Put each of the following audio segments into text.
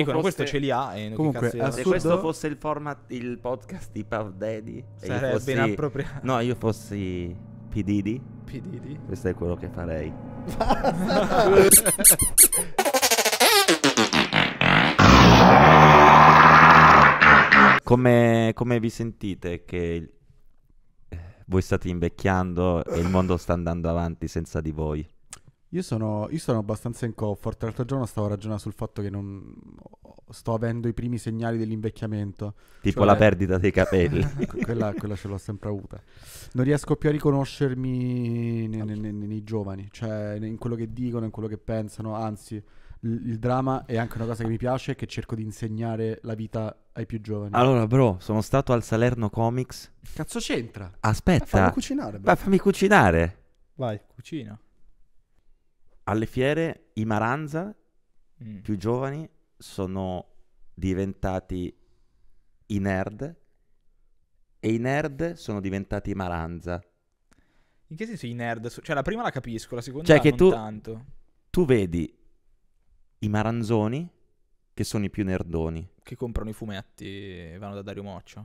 dicono fosse... questo ce li ha. E Comunque, assurdo... se questo fosse il format, il podcast di Puff Daddy, sarebbe fossi... inappropriato. No, io fossi P. Didi. Questo è quello che farei. come, come vi sentite che eh, voi state invecchiando e il mondo sta andando avanti senza di voi? Io sono, io sono, abbastanza in comfort. L'altro giorno stavo ragionando sul fatto che non sto avendo i primi segnali dell'invecchiamento. Tipo cioè, la perdita dei capelli. Ecco, quella, quella, ce l'ho sempre avuta. Non riesco più a riconoscermi nei, nei, nei, nei, giovani, cioè in quello che dicono, in quello che pensano. Anzi, il, il dramma è anche una cosa che mi piace e che cerco di insegnare la vita ai più giovani. Allora, bro, sono stato al Salerno Comics. Cazzo c'entra? Aspetta. Ma fammi cucinare, bro. Ma fammi cucinare. Vai, cucina alle fiere i Maranza mm. più giovani sono diventati i nerd e i nerd sono diventati i Maranza. In che senso i nerd? Cioè la prima la capisco, la seconda cioè, che tu, tanto. Tu vedi i Maranzoni che sono i più nerdoni. Che comprano i fumetti e vanno da Dario Moccia.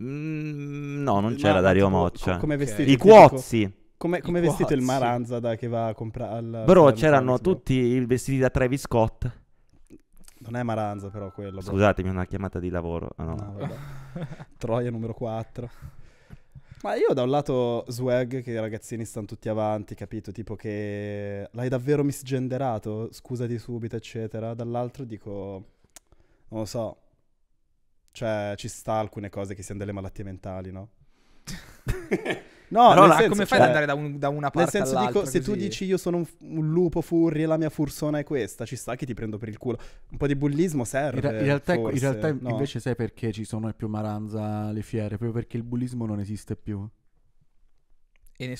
Mm, no, non c'era Dario Moccia. Co- I cuozzi. Come, come vestito il Maranza che va a comprare al Bro, c'erano tutti i vestiti da Travis Scott. Non è Maranza però quello. Bro. Scusatemi, una chiamata di lavoro. no. No, Troia numero 4. Ma io da un lato swag che i ragazzini stanno tutti avanti, capito? Tipo che l'hai davvero misgenderato, scusati subito, eccetera. Dall'altro dico, non lo so, cioè ci sta alcune cose che siano delle malattie mentali, no? No, Però la, senso, come fai cioè, ad andare da, un, da una parte Nel senso dico, se tu dici io sono un, un, lupo furri e la mia fursona è questa, ci sta che ti prendo per il culo. Un po' di bullismo serve. In, ra- in realtà, ecco, in realtà no. invece sai perché ci sono più maranza le fiere? Proprio perché il bullismo non esiste più.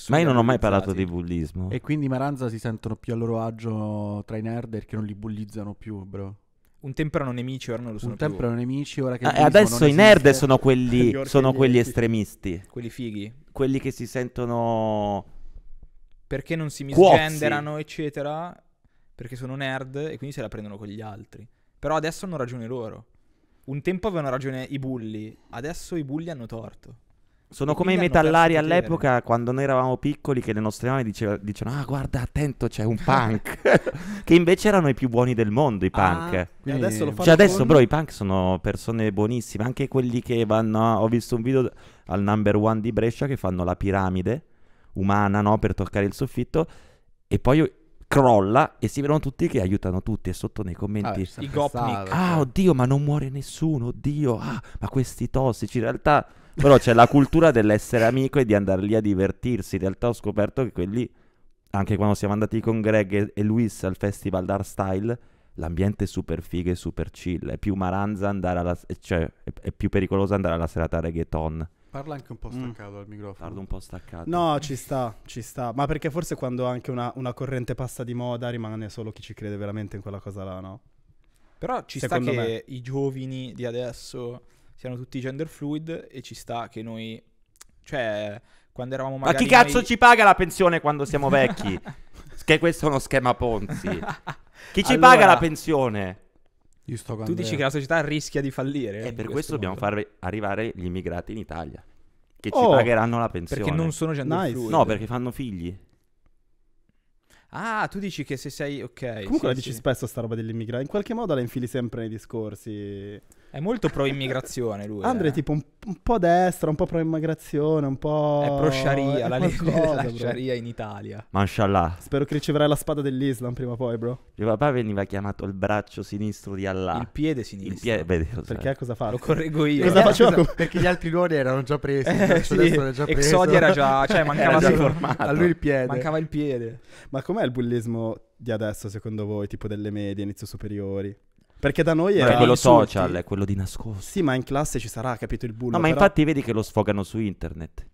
Ma io non ho mai parlato di bullismo. E quindi Maranza si sentono più a loro agio tra i nerd perché non li bullizzano più, bro. Un tempo erano nemici, ora non lo sono Un tempo erano nemici, ora che... Ah, adesso i nerd sono quelli, sono quelli estremisti. Quelli fighi quelli che si sentono... Perché non si misgenderano, Cuozzi. eccetera, perché sono nerd e quindi se la prendono con gli altri. Però adesso hanno ragione loro. Un tempo avevano ragione i bulli, adesso i bulli hanno torto. Sono e come i metallari all'epoca quando noi eravamo piccoli che le nostre mamme dicevano, dicevano ah guarda attento c'è un punk che invece erano i più buoni del mondo i ah, punk. Ah, quindi... adesso cioè adesso con... bro i punk sono persone buonissime anche quelli che vanno ah, ho visto un video al number one di Brescia che fanno la piramide umana no? per toccare il soffitto e poi crolla e si vedono tutti che aiutano tutti e sotto nei commenti ah, i gopnik ah oddio ma non muore nessuno oddio ah, ma questi tossici in realtà però c'è la cultura dell'essere amico e di andare lì a divertirsi in realtà ho scoperto che quelli anche quando siamo andati con Greg e, e Luis al festival d'Art Style l'ambiente è super figo e super chill è più maranza andare alla cioè è, è più pericoloso andare alla serata reggaeton Parla anche un po' mm. staccato mm. al microfono. Parlo un po' staccato. No, ci sta, ci sta. Ma perché forse quando anche una, una corrente passa di moda rimane solo chi ci crede veramente in quella cosa là, no? Però ci Secondo sta che me. i giovani di adesso siano tutti gender fluid e ci sta che noi... Cioè, quando eravamo magari... Ma chi cazzo noi... ci paga la pensione quando siamo vecchi? che questo è uno schema Ponzi. Chi ci allora... paga la pensione? tu dici che la società rischia di fallire. E per questo, questo dobbiamo far arrivare gli immigrati in Italia, che oh, ci pagheranno la pensione. Perché non sono gender nice. fluid. No, perché fanno figli. Ah, tu dici che se sei... Ok. Comunque sì, la dici sì. spesso sta roba dell'immigrato. In qualche modo la infili sempre nei discorsi. È molto pro immigrazione lui. Andre eh. tipo un, un, po' destra, un po' pro immigrazione, un po'... È pro sharia, è la legge della sharia in Italia. Mashallah. Spero che riceverai la spada dell'Islam prima o poi, bro. Mio papà veniva chiamato il braccio sinistro di Allah. Il piede sinistro. Il piede, vedi, cosa Perché sai. cosa fa? Lo correggo io. Cosa eh, Cosa, perché gli altri ruoli erano già presi. Eh, sì. era già preso. Exodia era già... Cioè, mancava già formato. A lui il piede. Mancava il piede. Ma com'è il bullismo di adesso, secondo voi? Tipo delle medie, inizio superiori? Perché da noi era... È quello insulti. social, è quello di nascosto. Sì, ma in classe ci sarà, capito, il bullo. No, ma però... infatti vedi che lo sfogano su internet.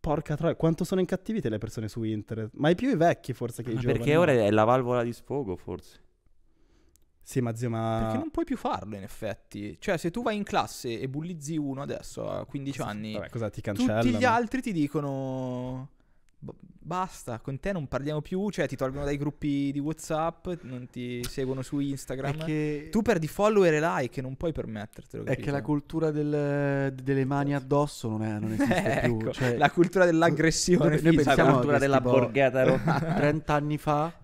Porca troia, quanto sono incattivite le persone su internet. Ma i più i vecchi forse che ma i giovani. Perché ora è la valvola di sfogo, forse. Sì, ma zio, ma... Perché non puoi più farlo, in effetti. Cioè, se tu vai in classe e bullizzi uno adesso a 15 cosa, anni... Vabbè, cosa ti cancella? Tutti gli altri ti dicono basta, con te non parliamo più, cioè ti tolgono dai gruppi di Whatsapp, non ti seguono su Instagram. Che... Tu perdi follower e like, non puoi permettertelo. Capito? È che la cultura del, delle mani addosso non, è, non esiste eh, più. Ecco, cioè... La cultura dell'aggressione, noi, noi pensiamo la cultura della borgata. 30 anni fa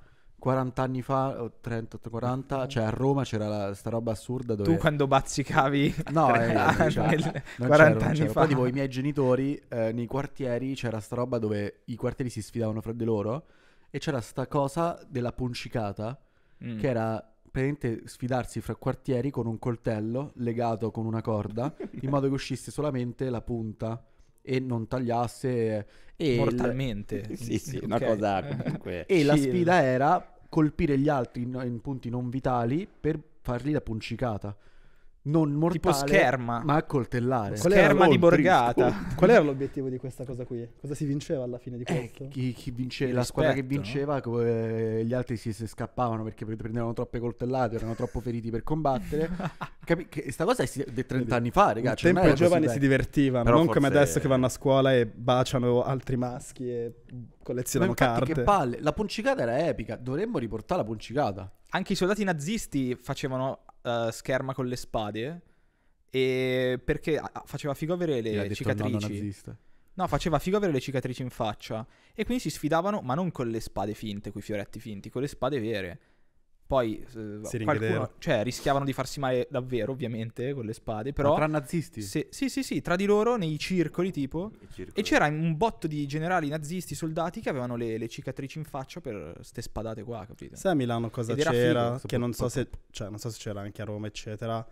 40 anni fa, o 30, 40, mm-hmm. cioè a Roma c'era la, sta roba assurda dove... Tu quando bazzicavi... No, eh, anni, cioè, nel... 40 anni fa. Poi tipo i miei genitori, eh, nei quartieri c'era sta roba dove i quartieri si sfidavano fra di loro e c'era sta cosa della puncicata mm. che era praticamente sfidarsi fra quartieri con un coltello legato con una corda in modo che uscisse solamente la punta e non tagliasse eh, e mortalmente. Il... Sì, sì, okay. una cosa comunque. e Chill. la sfida era colpire gli altri in, in punti non vitali per fargli la puncicata non mortale, tipo scherma. ma accoltellare. Qual scherma di borgata. Trisco. Qual era l'obiettivo di questa cosa qui? Cosa si vinceva alla fine di eh, questo? Eh, chi, chi vince, la squadra che vinceva, no? eh, gli altri si, si, scappavano perché prendevano troppe coltellate, erano troppo feriti per combattere. Capi- che, sta cosa è si- di 30 anni fa, ragazzi. Un cioè, tempo i giovani si divertivano, Però non come adesso è... che vanno a scuola e baciano altri maschi e collezionano carte. Che palle. La puncicata era epica, dovremmo riportare la puncicata. Anche i soldati nazisti facevano eh, scherma con le spade. E perché ah, ah, faceva figo avere le cicatrici. No, faceva figo avere le cicatrici in faccia. E quindi si sfidavano, ma non con le spade finte, con i fioretti finti, con le spade vere. Poi eh, qualcuno, cioè, rischiavano di farsi male davvero, ovviamente, con le spade. Però, tra nazisti? Se, sì, sì, sì, tra di loro nei circoli tipo. Circoli. E c'era un botto di generali nazisti, soldati che avevano le, le cicatrici in faccia per queste spadate qua, capito? Sai a Milano cosa Ed c'era? Figo, che non so, se, cioè, non so se c'era anche a Roma, eccetera.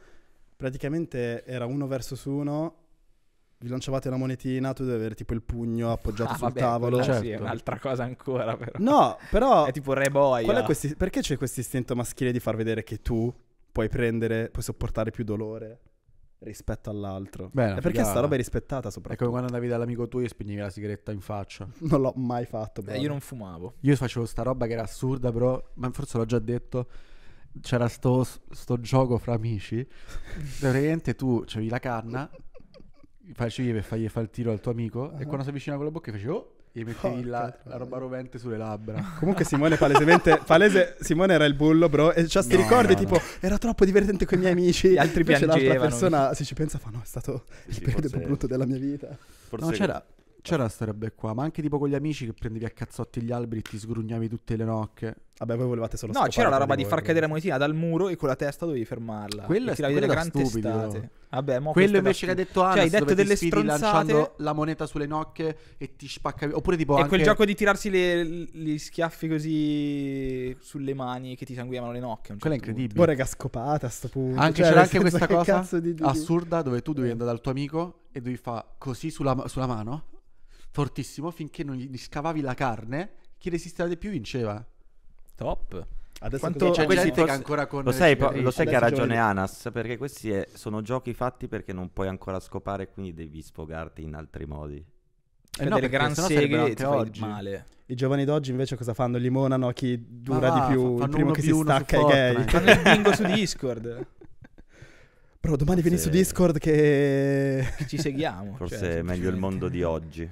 Praticamente era uno versus uno vi lanciavate la monetina, tu devi avere tipo il pugno appoggiato ah, sul vabbè, tavolo. Certo. Sì, è un'altra cosa ancora, però. No, però. è tipo re boy. Questi, perché c'è questo istinto maschile di far vedere che tu puoi prendere, puoi sopportare più dolore? rispetto all'altro. Bene, perché figata. sta roba è rispettata soprattutto. È come quando andavi dall'amico tuo e spegnevi la sigaretta in faccia. non l'ho mai fatto. Beh, io non fumavo. Io facevo sta roba che era assurda, però, ma forse l'ho già detto. C'era sto, sto gioco fra amici. Praticamente tu avevi la canna, facevi per fargli fare il tiro al tuo amico uh-huh. e ah. quando si avvicina con la bocca facevi oh gli mettevi la, la, roba rovente sulle labbra. Comunque Simone palesemente palese, Simone era il bullo, bro, e cioè, sti no, ricordi no, tipo no. era troppo divertente con i miei amici, altri Invece piangevano. l'altra persona se ci pensa fa no, è stato sì, il periodo più brutto della mia vita. Forse no, c'era c'era sta roba qua, ma anche tipo con gli amici che prendevi a cazzotti gli alberi e ti sgrugnavi tutte le nocche. Vabbè, voi volevate solo No, c'era la roba di far cadere la monetina dal muro e con la testa dovevi fermarla. Quello è delle gran stupido. testate. Vabbè, mo Quello invece che ha detto Anas, cioè, hai detto delle stronzate lanciando la moneta sulle nocche e ti spaccavi oppure tipo E anche... quel gioco di tirarsi le, gli schiaffi così sulle mani che ti sanguiavano le nocche. Certo Quella è certo incredibile. Poi raga scopata a sto punto. Anche cioè, c'era anche questa cosa di assurda dove tu devi eh. andare dal tuo amico e devi fare così sulla, sulla mano fortissimo finché non gli scavavi la carne, chi resisteva di più vinceva. Top. Adesso Quanto c'è gente forse... che ancora con lo sai, po- lo sai che ha ragione Anas perché questi è, eh, sono giochi fatti perché non puoi ancora scopare quindi devi sfogarti in altri modi eh no, delle gran seghe ti oggi. male. I giovani d'oggi invece cosa fanno? Limonano a chi dura va, di più, fa, il primo che si stacca è gay. Fanno il bingo su Discord. Bro, domani Forse... vieni su Discord che... che ci seguiamo. Cioè, forse cioè, è meglio il mondo di oggi.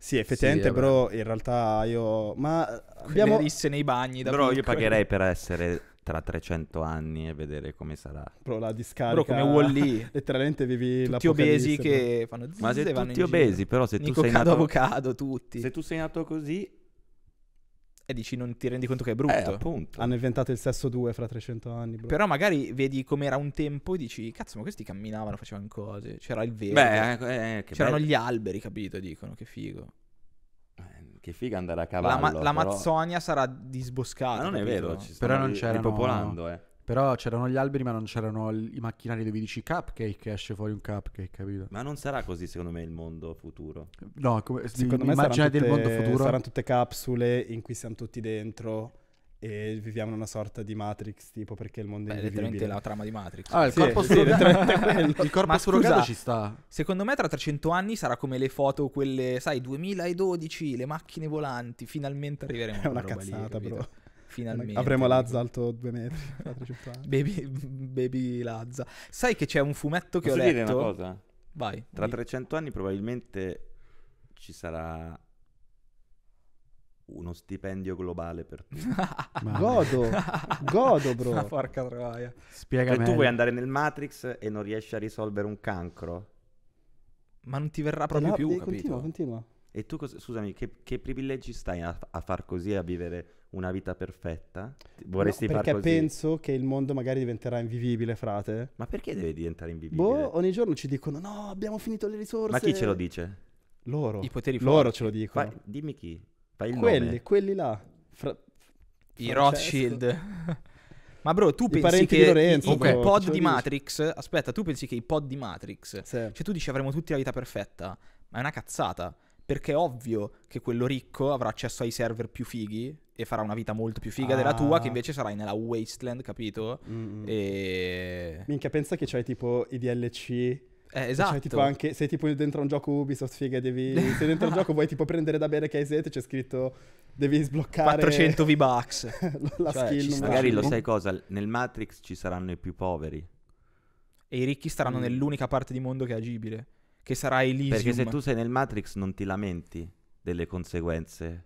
Sì, effettivamente, sì, bro, in realtà io... Ma abbiamo... Quelle risse nei bagni da Bro, io pagherei per essere tra 300 anni e vedere come sarà. Però la discarica... Però come Wall-E. letteralmente vivi la Tutti obesi che fanno... Ma se tutti obesi, però se tu sei nato... avocado, tutti. Se tu sei nato così e dici non ti rendi conto che è eh, brutto. Eh, appunto. Hanno inventato il sesso 2 fra 300 anni. Bro. Però magari vedi com'era un tempo e dici, cazzo, ma questi camminavano, facevano cose. C'era il verde. Beh, ecco, eh, eh c'erano bello. gli alberi, capito? Dicono, che figo. Eh, che figa andare a cavallo. La, l'Amazzonia però... sarà disboscata. Ma non capito? è vero, però non c'era. Ripopolando, eh. Però c'erano gli alberi, ma non c'erano i macchinari dove dici cupcake, esce fuori un cupcake, capito? Ma non sarà così, secondo me, il mondo futuro. No, come, secondo me immagine del mondo futuro. Saranno tutte capsule in cui siamo tutti dentro e viviamo una sorta di Matrix tipo perché il mondo Beh, è invivibile la trama di Matrix ah, il, sì, corpo sì, surrogato, sì, il corpo surrogato ci sta secondo me tra 300 anni sarà come le foto quelle sai 2012 le macchine volanti finalmente arriveremo a una cazzata lì, bro Finalmente. Avremo Lazza alto 2 metri. baby, baby Lazza. Sai che c'è un fumetto che Posso ho letto? dire una cosa? Vai. Tra vai. 300 anni probabilmente ci sarà uno stipendio globale per tutti. godo, godo bro. Una porca troia. Spiega cioè, tu vuoi andare nel Matrix e non riesci a risolvere un cancro? Ma non ti verrà proprio la, più, eh, Continua, continua. E tu, cosa, scusami, che, che privilegi stai a, a far così, a vivere una vita perfetta? Vorresti no, perché penso che il mondo magari diventerà invivibile, frate. Ma perché deve diventare invivibile? Boh, ogni giorno ci dicono no, abbiamo finito le risorse. Ma chi ce lo dice? Loro. I poteri forti. Loro ce lo dicono. Fai, dimmi chi. Fai il quelli, nome. Quelli là. Fra- I Rothschild. Ma bro, tu I pensi che Lorenzo, i, i, pod di Matrix, aspetta, tu pensi che i pod di Matrix, sì. cioè tu dici avremo tutti la vita perfetta, ma è una cazzata perché è ovvio che quello ricco avrà accesso ai server più fighi e farà una vita molto più figa ah. della tua, che ah. invece sarai nella wasteland, capito? Mm. E... Minchia, pensa che c'hai tipo i DLC eh, esatto. Cioè, tipo anche, sei tipo dentro un gioco Ubisoft, figa, devi... Se dentro un gioco, vuoi tipo prendere da bere che c'è scritto... Devi sbloccare... 400 V-Bucks. la cioè, skill. Magari lo sai cosa, nel Matrix ci saranno i più poveri. E i ricchi staranno mm. nell'unica parte di mondo che è agibile che sarà Elysium. Perché se tu sei nel Matrix non ti lamenti delle conseguenze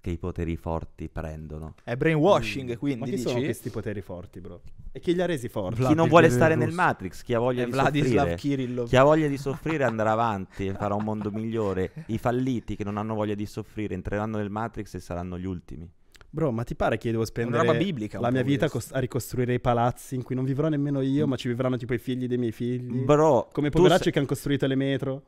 che i poteri forti prendono. È brainwashing, mm. quindi. Ma chi dici? sono questi poteri forti, bro? E chi li ha resi forti? Vlad chi non vuole stare nel Matrix, chi ha voglia è di Vladislav soffrire. Kirillov. Chi ha voglia di soffrire andrà avanti, e farà un mondo migliore. I falliti che non hanno voglia di soffrire entreranno nel Matrix e saranno gli ultimi. Bro, ma ti pare che io devo spendere biblica, la mia vita cost- a ricostruire i palazzi in cui non vivrò nemmeno io, mm. ma ci vivranno tipo i figli dei miei figli? Bro, come poveracci sei... che hanno costruito le metro.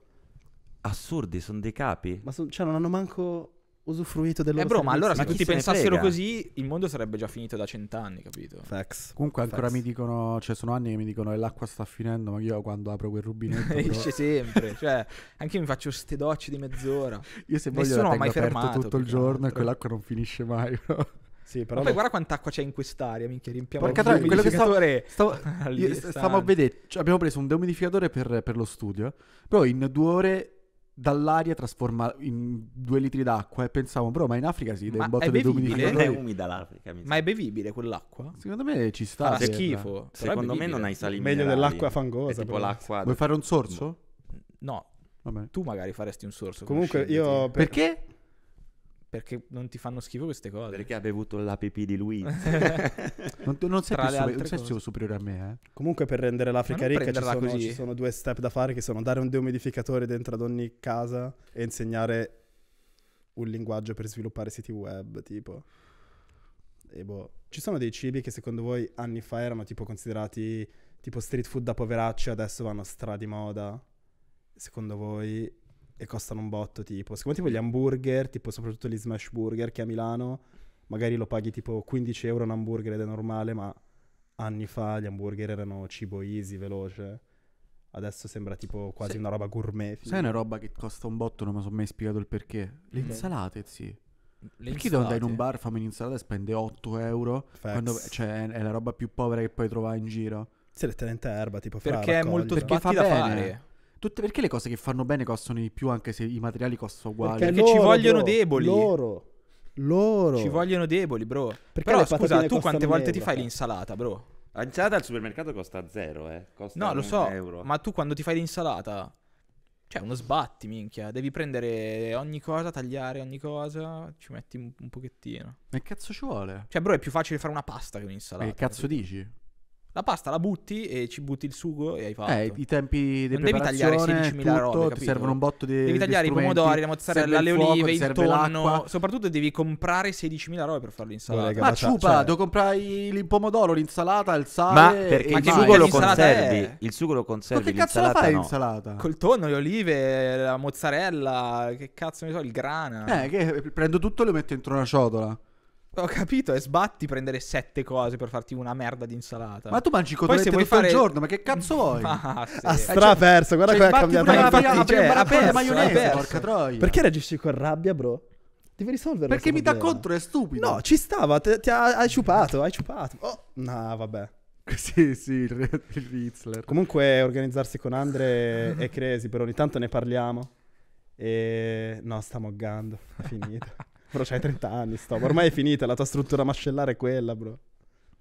Assurdi, sono dei capi. Ma son, cioè, non hanno manco usufruito dello eh, loro Eh bro, ma allora se tutti se pensassero così, il mondo sarebbe già finito da cent'anni, capito? Facts. Comunque ancora Facts. mi dicono, cioè sono anni che mi dicono che l'acqua sta finendo, ma io quando apro quel rubinetto... Esce sempre, cioè anche io mi faccio ste docce di mezz'ora. io se voglio Nessuno la tengo mai fermato, tutto il giorno altro. e quell'acqua non finisce mai, bro. Sì, però Ma lo... guarda quant'acqua c'è in quest'aria, minchia, riempiamo Porca tra, quello che stavo, stavo, stavo a vedere, cioè, abbiamo preso un deumidificatore per, per, lo studio, però in due ore dall'aria trasforma in due litri d'acqua e pensavo, però ma in Africa si deve è bottere di bevibile? È umida l'Africa, mi Ma è bevibile quell'acqua? Secondo me ci sta. Fa per- schifo. però è Secondo me non hai sali Meglio minerali. dell'acqua fangosa. tipo l'acqua... Vuoi fare un sorso? No, Vabbè. tu magari faresti un sorso. Comunque io... per- Perché? perché non ti fanno schifo queste cose. Perché ha bevuto la pipì di lui. non, non, sei, più, non sei più, superiore a me. Eh? Comunque per rendere l'Africa ricca ci sono, ci sono, due step da fare che sono dare un deumidificatore dentro ad ogni casa e insegnare un linguaggio per sviluppare siti web, tipo. E boh. Ci sono dei cibi che secondo voi anni fa erano tipo considerati tipo street food da poveracci, adesso vanno stra di moda? Secondo voi e costano un botto tipo. Secondo tipo gli hamburger, tipo soprattutto gli smash burger che a Milano magari lo paghi tipo 15 euro un hamburger ed è normale, ma anni fa gli hamburger erano cibo easy, veloce. Adesso sembra tipo quasi sì. una roba gourmet. Sai una roba che costa un botto, non mi sono mai spiegato il perché. Le okay. Mm. insalate, sì. Le Perché devo andare in un bar, fammi un'insalata e spende 8 euro? Quando, cioè, è la roba più povera che puoi trovare in giro. Se le tenente erba, tipo fra Perché è molto Perché fa da bene. fare. Tutte, perché le cose che fanno bene costano di più anche se i materiali costano uguali? Perché, perché loro, ci vogliono bro, deboli. Loro. Loro. Ci vogliono deboli, bro. Perché Però scusa, tu quante volte euro, ti fai eh? l'insalata, bro? L'insalata al supermercato costa zero, eh. Costa no, lo so, euro. ma tu quando ti fai l'insalata... Cioè, uno sbatti, minchia. Devi prendere ogni cosa, tagliare ogni cosa. Ci metti un, un pochettino. Ma che cazzo ci vuole? Cioè, bro, è più facile fare una pasta che un'insalata. Ma che cazzo perché... dici? La pasta la butti e ci butti il sugo e hai fatto. Eh, i tempi del non devi tagliare 16.000 robe, ti servono un botto di Devi tagliare i pomodori, la mozzarella, le olive, il tonno, l'acqua. soprattutto devi comprare 16.000 robe per fare l'insalata. ma ciupa, cioè... devo comprare il pomodoro, l'insalata, il sale Ma perché il sugo lo conservi, è... il sugo lo conservi, Con che cazzo la fai no. l'insalata? Col tonno, le olive, la mozzarella, che cazzo ne so, il grana. Eh, che prendo tutto e lo metto dentro una ciotola. Ho capito, e sbatti prendere sette cose per farti una merda di insalata. Ma tu mangi cotolette tutto fare... il giorno, ma che cazzo vuoi? Ah, sì. Cioè, ha straperso, guarda cioè, come ha cambiato. Ma infatti, cioè, ha perso, maionese, porca troia. Perché reagisci con rabbia, bro? Devi risolverlo. Perché mi dà contro, è stupido. No, ci stava, te, ti ha, hai ciupato, hai ciupato. Oh, no, vabbè. Sì, sì, il, Ritzler. Comunque organizzarsi con Andre è crazy, però ogni tanto ne parliamo. E... No, sta moggando, è finito. Bro, c'hai 30 anni, stop. Ormai è finita, la tua struttura mascellare è quella, bro.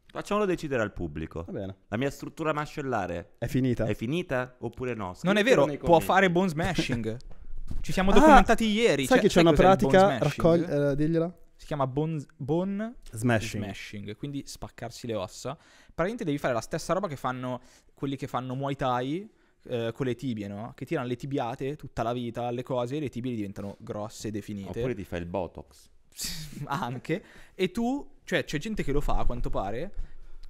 Facciamolo decidere al pubblico. Va bene. La mia struttura mascellare è finita? È finita oppure no? Scrittelo non è vero, può fare bone smashing. Ci siamo ah, documentati ah, ieri. Sai cioè, che c'è sai una pratica? Raccogli, eh, digliela. Si chiama bone, bone smashing. smashing. Quindi spaccarsi le ossa. Praticamente devi fare la stessa roba che fanno quelli che fanno Muay Thai eh, con le tibie, no? Che tirano le tibiate tutta la vita, le cose, e le tibie diventano grosse e definite. Oppure ti fai il botox. Anche. E tu, cioè, c'è gente che lo fa, a quanto pare,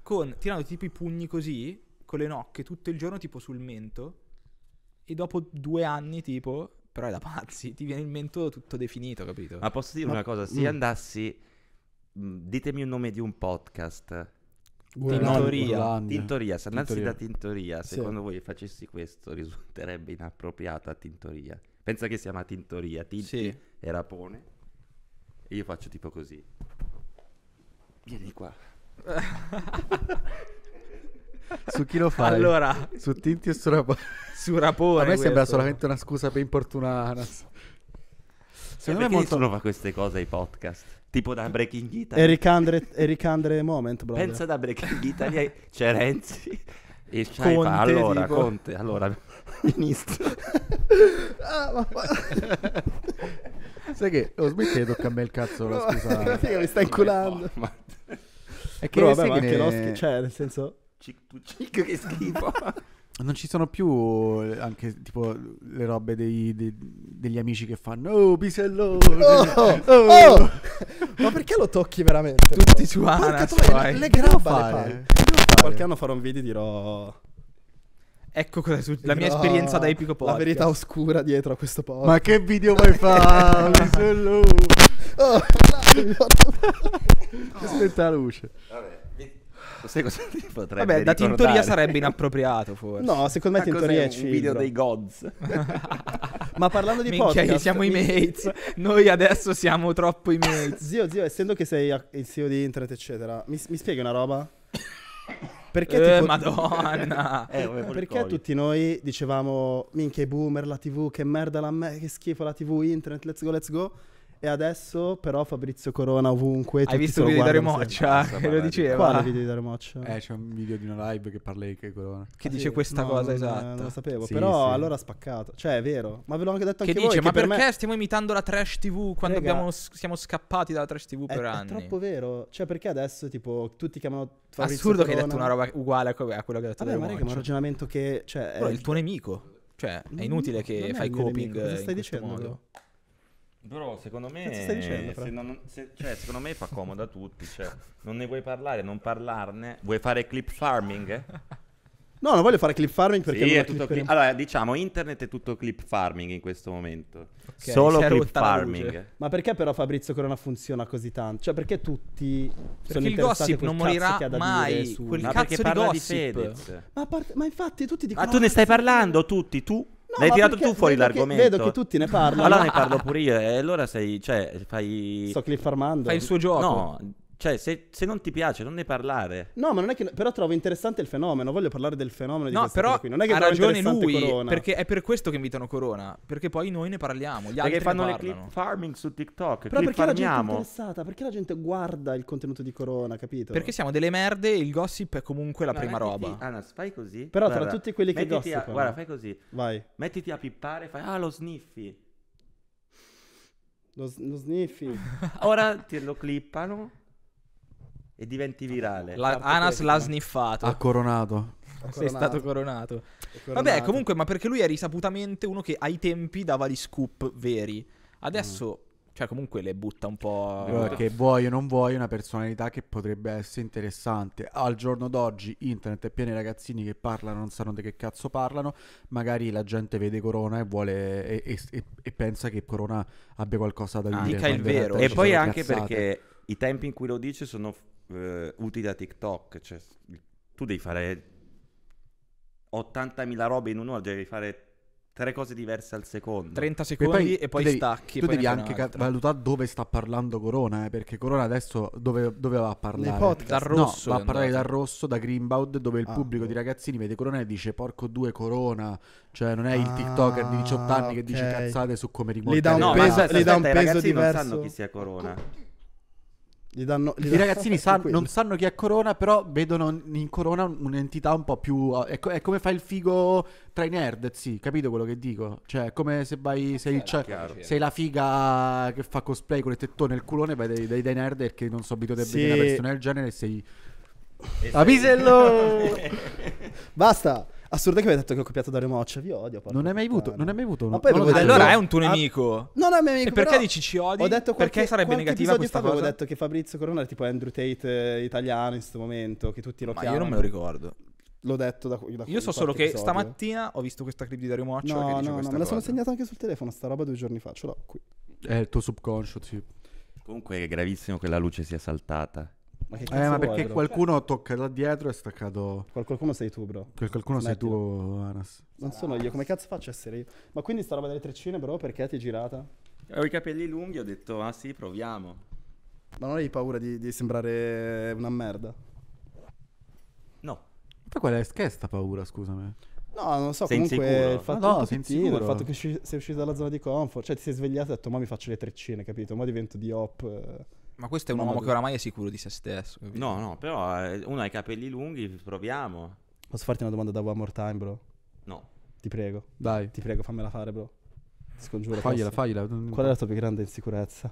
con, tirando tipo i pugni così, con le nocche, tutto il giorno tipo sul mento. E dopo due anni, tipo, però è da pazzi, ti viene il mento tutto definito, capito? Ma posso dire Ma... una cosa? Se mm. andassi, mm, ditemi un nome di un podcast Tintoria, tintoria, se andassi da tintoria, secondo sì. voi facessi questo risulterebbe inappropriata tintoria? Pensa che si chiama tintoria, tinti sì. e rapone. E io faccio tipo così. Vieni qua. su chi lo fa? Allora, su Tinti e su Rapone? Su Rapone. A me questo. sembra solamente una scusa per importunare. Secondo me molto... nessuno fa queste cose ai podcast? Tipo da Breaking Italy. Eric Andre, Eric Andre moment, bro. Pensa da Breaking Italy c'è Renzi. E Conte, cioè, allora, tipo... Conte, allora, ministro. ah, ma... Sai che lo oh, smetti che tocca a me il cazzo, no, scusa. Figa, mi sta inculando. Ma... È che, Però, vabbè, ma anche ne... lo schi- cioè, nel senso... Cic, cic, che schifo non ci sono più eh, anche tipo le robe dei, dei, degli amici che fanno oh pisello oh, oh. oh. ma perché lo tocchi veramente tutti su Anas le, le grabba le qualche anno farò un video e dirò Ecco cosa è successo. La mia no, esperienza da epico podcast. La verità oscura dietro a questo podcast. Ma che video vuoi fare? Pisello. oh, no, no. Questa è la luce. Vabbè. Esatto, sai cosa ti potrebbe Vabbè, da in teoria sarebbe inappropriato forse. No, secondo me ah, in teoria è un video dei gods. Ma parlando di Minchia, podcast, siamo i mates. Noi adesso siamo troppo i mates. Zio, zio, essendo che sei il CEO di internet, eccetera, mi, mi spieghi una roba? Perché eh, tipo... Madonna! eh, perché tutti noi dicevamo minchia i boomer la TV, che merda la me, che schifo la TV, internet, let's go, let's go. E adesso però Fabrizio Corona ovunque. Hai visto il video di Dario Moccia? Che lo diceva. Quale video di Dario Moccia? Eh, c'è un video di una live che parla di Corona. Che ah, dice sì? questa no, cosa esatto. Non lo sapevo, sì, però sì. allora ha spaccato. Cioè, è vero. Ma ve l'ho anche detto anche che dice, ma che perché me... stiamo imitando la trash TV quando Rega, abbiamo, siamo scappati dalla trash TV per è anni? È troppo vero. Cioè, perché adesso tipo tutti chiamano Fabrizio Assurdo Corona. che hai detto una roba uguale a quello che ha detto Vabbè, Dario Moccia. Ma è un ragionamento che... Cioè, è il tuo nemico. Cioè, è inutile che fai coping in questo modo. Però secondo me, dicendo, se non, se, cioè, secondo me fa comodo a tutti. Cioè, non ne vuoi parlare, non parlarne. Vuoi fare clip farming? No, non voglio fare clip farming perché sì, è tutto clip... Allora, diciamo, internet è tutto clip farming in questo momento. Okay, Solo clip farming. Ma perché però Fabrizio Corona funziona così tanto? Cioè, perché tutti perché sono il interessati gossip non morirà mai. Su... Quel ma cazzo di parla gossip. di Fedez. Ma, part... ma infatti tutti dicono Ma tu ne ah, stai parlando tutti, tu No, L'hai tirato tu fuori l'argomento. Che, vedo che tutti ne parlano. Allora ne parlo pure io. E allora sei. Cioè, fai. Sto cliffarmando. Fai il suo gioco. No, cioè, se, se, non ti piace, non ne parlare. No, ma non è che. Però trovo interessante il fenomeno. Voglio parlare del fenomeno di no, questa però qui. Non è che ha ragione lui. Corona. Perché è per questo che invitano Corona. Perché poi noi ne parliamo. Gli perché altri fanno le clip farming su TikTok. Però perché farmiamo. la gente è interessata? Perché la gente guarda il contenuto di Corona, capito? Perché siamo delle merde il gossip è comunque la no, prima mettiti, roba. Anas, fai così. Però guarda, tra tutti quelli che gossip. guarda, fai così. Vai. Mettiti a pippare, fai. Ah, lo sniffi. Lo, lo sniffi. Ora te lo clippano e diventi virale. La, Anas l'ha sniffato. Ha coronato. Sei stato coronato. coronato. Vabbè, comunque, ma perché lui è risaputamente uno che ai tempi dava gli scoop veri. Adesso, mm. cioè, comunque le butta un po'. Allora, che vuoi o non vuoi, una personalità che potrebbe essere interessante. Al giorno d'oggi, internet è pieno di ragazzini che parlano, non sanno di che cazzo parlano. Magari la gente vede Corona e vuole. e, e, e pensa che Corona abbia qualcosa da dire. Ah, dica il cioè, vero. E poi anche cazzate. perché i tempi in cui lo dice sono eh, utili da TikTok, cioè, tu devi fare 80.000 robe in un'ora, devi fare tre cose diverse al secondo. 30 secondi e poi, e poi tu devi, stacchi. Tu devi anche ca- valutare dove sta parlando Corona, eh, perché Corona adesso dove, dove va a parlare? Da rosso. No, va a parlare dal rosso, da Greenbound, dove il ah, pubblico okay. di ragazzini vede Corona e dice porco due Corona, cioè non è il ah, TikToker di 18 anni okay. che dice cazzate su come rimuovere. Le dà un peso, no, le dà un peso diverso. non sanno chi sia Corona. Gli danno, gli I ragazzini san, non sanno chi è Corona, però vedono in Corona un'entità un po' più. Ah, è, co- è come fa il figo tra i nerd, sì, capito quello che dico? Cioè, è come se vai, ah, sei, il, cioè, sei la figa che fa cosplay con il tettone e il culone, vai dai, dai, dai nerd perché non sono abituato a vedere sì. una persona del genere e sei. Avisello! Basta! assurdo che mi hai detto che ho copiato Dario Moccia. Vi odio. Non hai mai avuto, non hai mai avuto. Ma poi non, allora è un tuo ah, nemico. non è mio nemico. E perché dici ci odi? Ho detto qualche, perché sarebbe negativa questa cosa? Avevo detto che Fabrizio Corona era tipo Andrew Tate eh, italiano in questo momento, che tutti lo Ma chiamano. Ma io non me lo ricordo. L'ho detto da, da Io so solo che episodio. stamattina ho visto questa clip di Dario Moccia. No, no, no, me cosa. la sono segnata anche sul telefono, sta roba due giorni fa, ce l'ho qui. È il tuo subconscio, sì. Comunque è gravissimo che la luce sia saltata. Ma che eh, cazzo Eh, ma vuoi, perché bro? qualcuno toccato da dietro e ha staccato. Qual- qualcuno sei tu, bro. Quel qualcuno sei tu, Anas. Non sono io, come cazzo faccio a essere io? Ma quindi sta roba delle treccine, bro, perché ti è girata? Ho i capelli lunghi, ho detto, ah sì, proviamo. Ma non hai paura di, di sembrare una merda? No. Ma qual è? Che è sta paura, scusami? No, non so, Sei comunque il fatto, Ma no, il fatto che usci- sei uscito dalla zona di comfort, cioè ti sei svegliato e hai detto ma mi faccio le treccine, capito? Ma divento di hop. eh. Ma questo è un uomo che oramai è sicuro di se stesso. Capito? No, no, però eh, uno ha i capelli lunghi, proviamo. Posso farti una domanda da one more time, bro? No. Ti prego. Dai. Ti prego, fammela fare, bro. Ti scongiuro. Fagliela, posso. fagliela. Qual è la tua più grande insicurezza?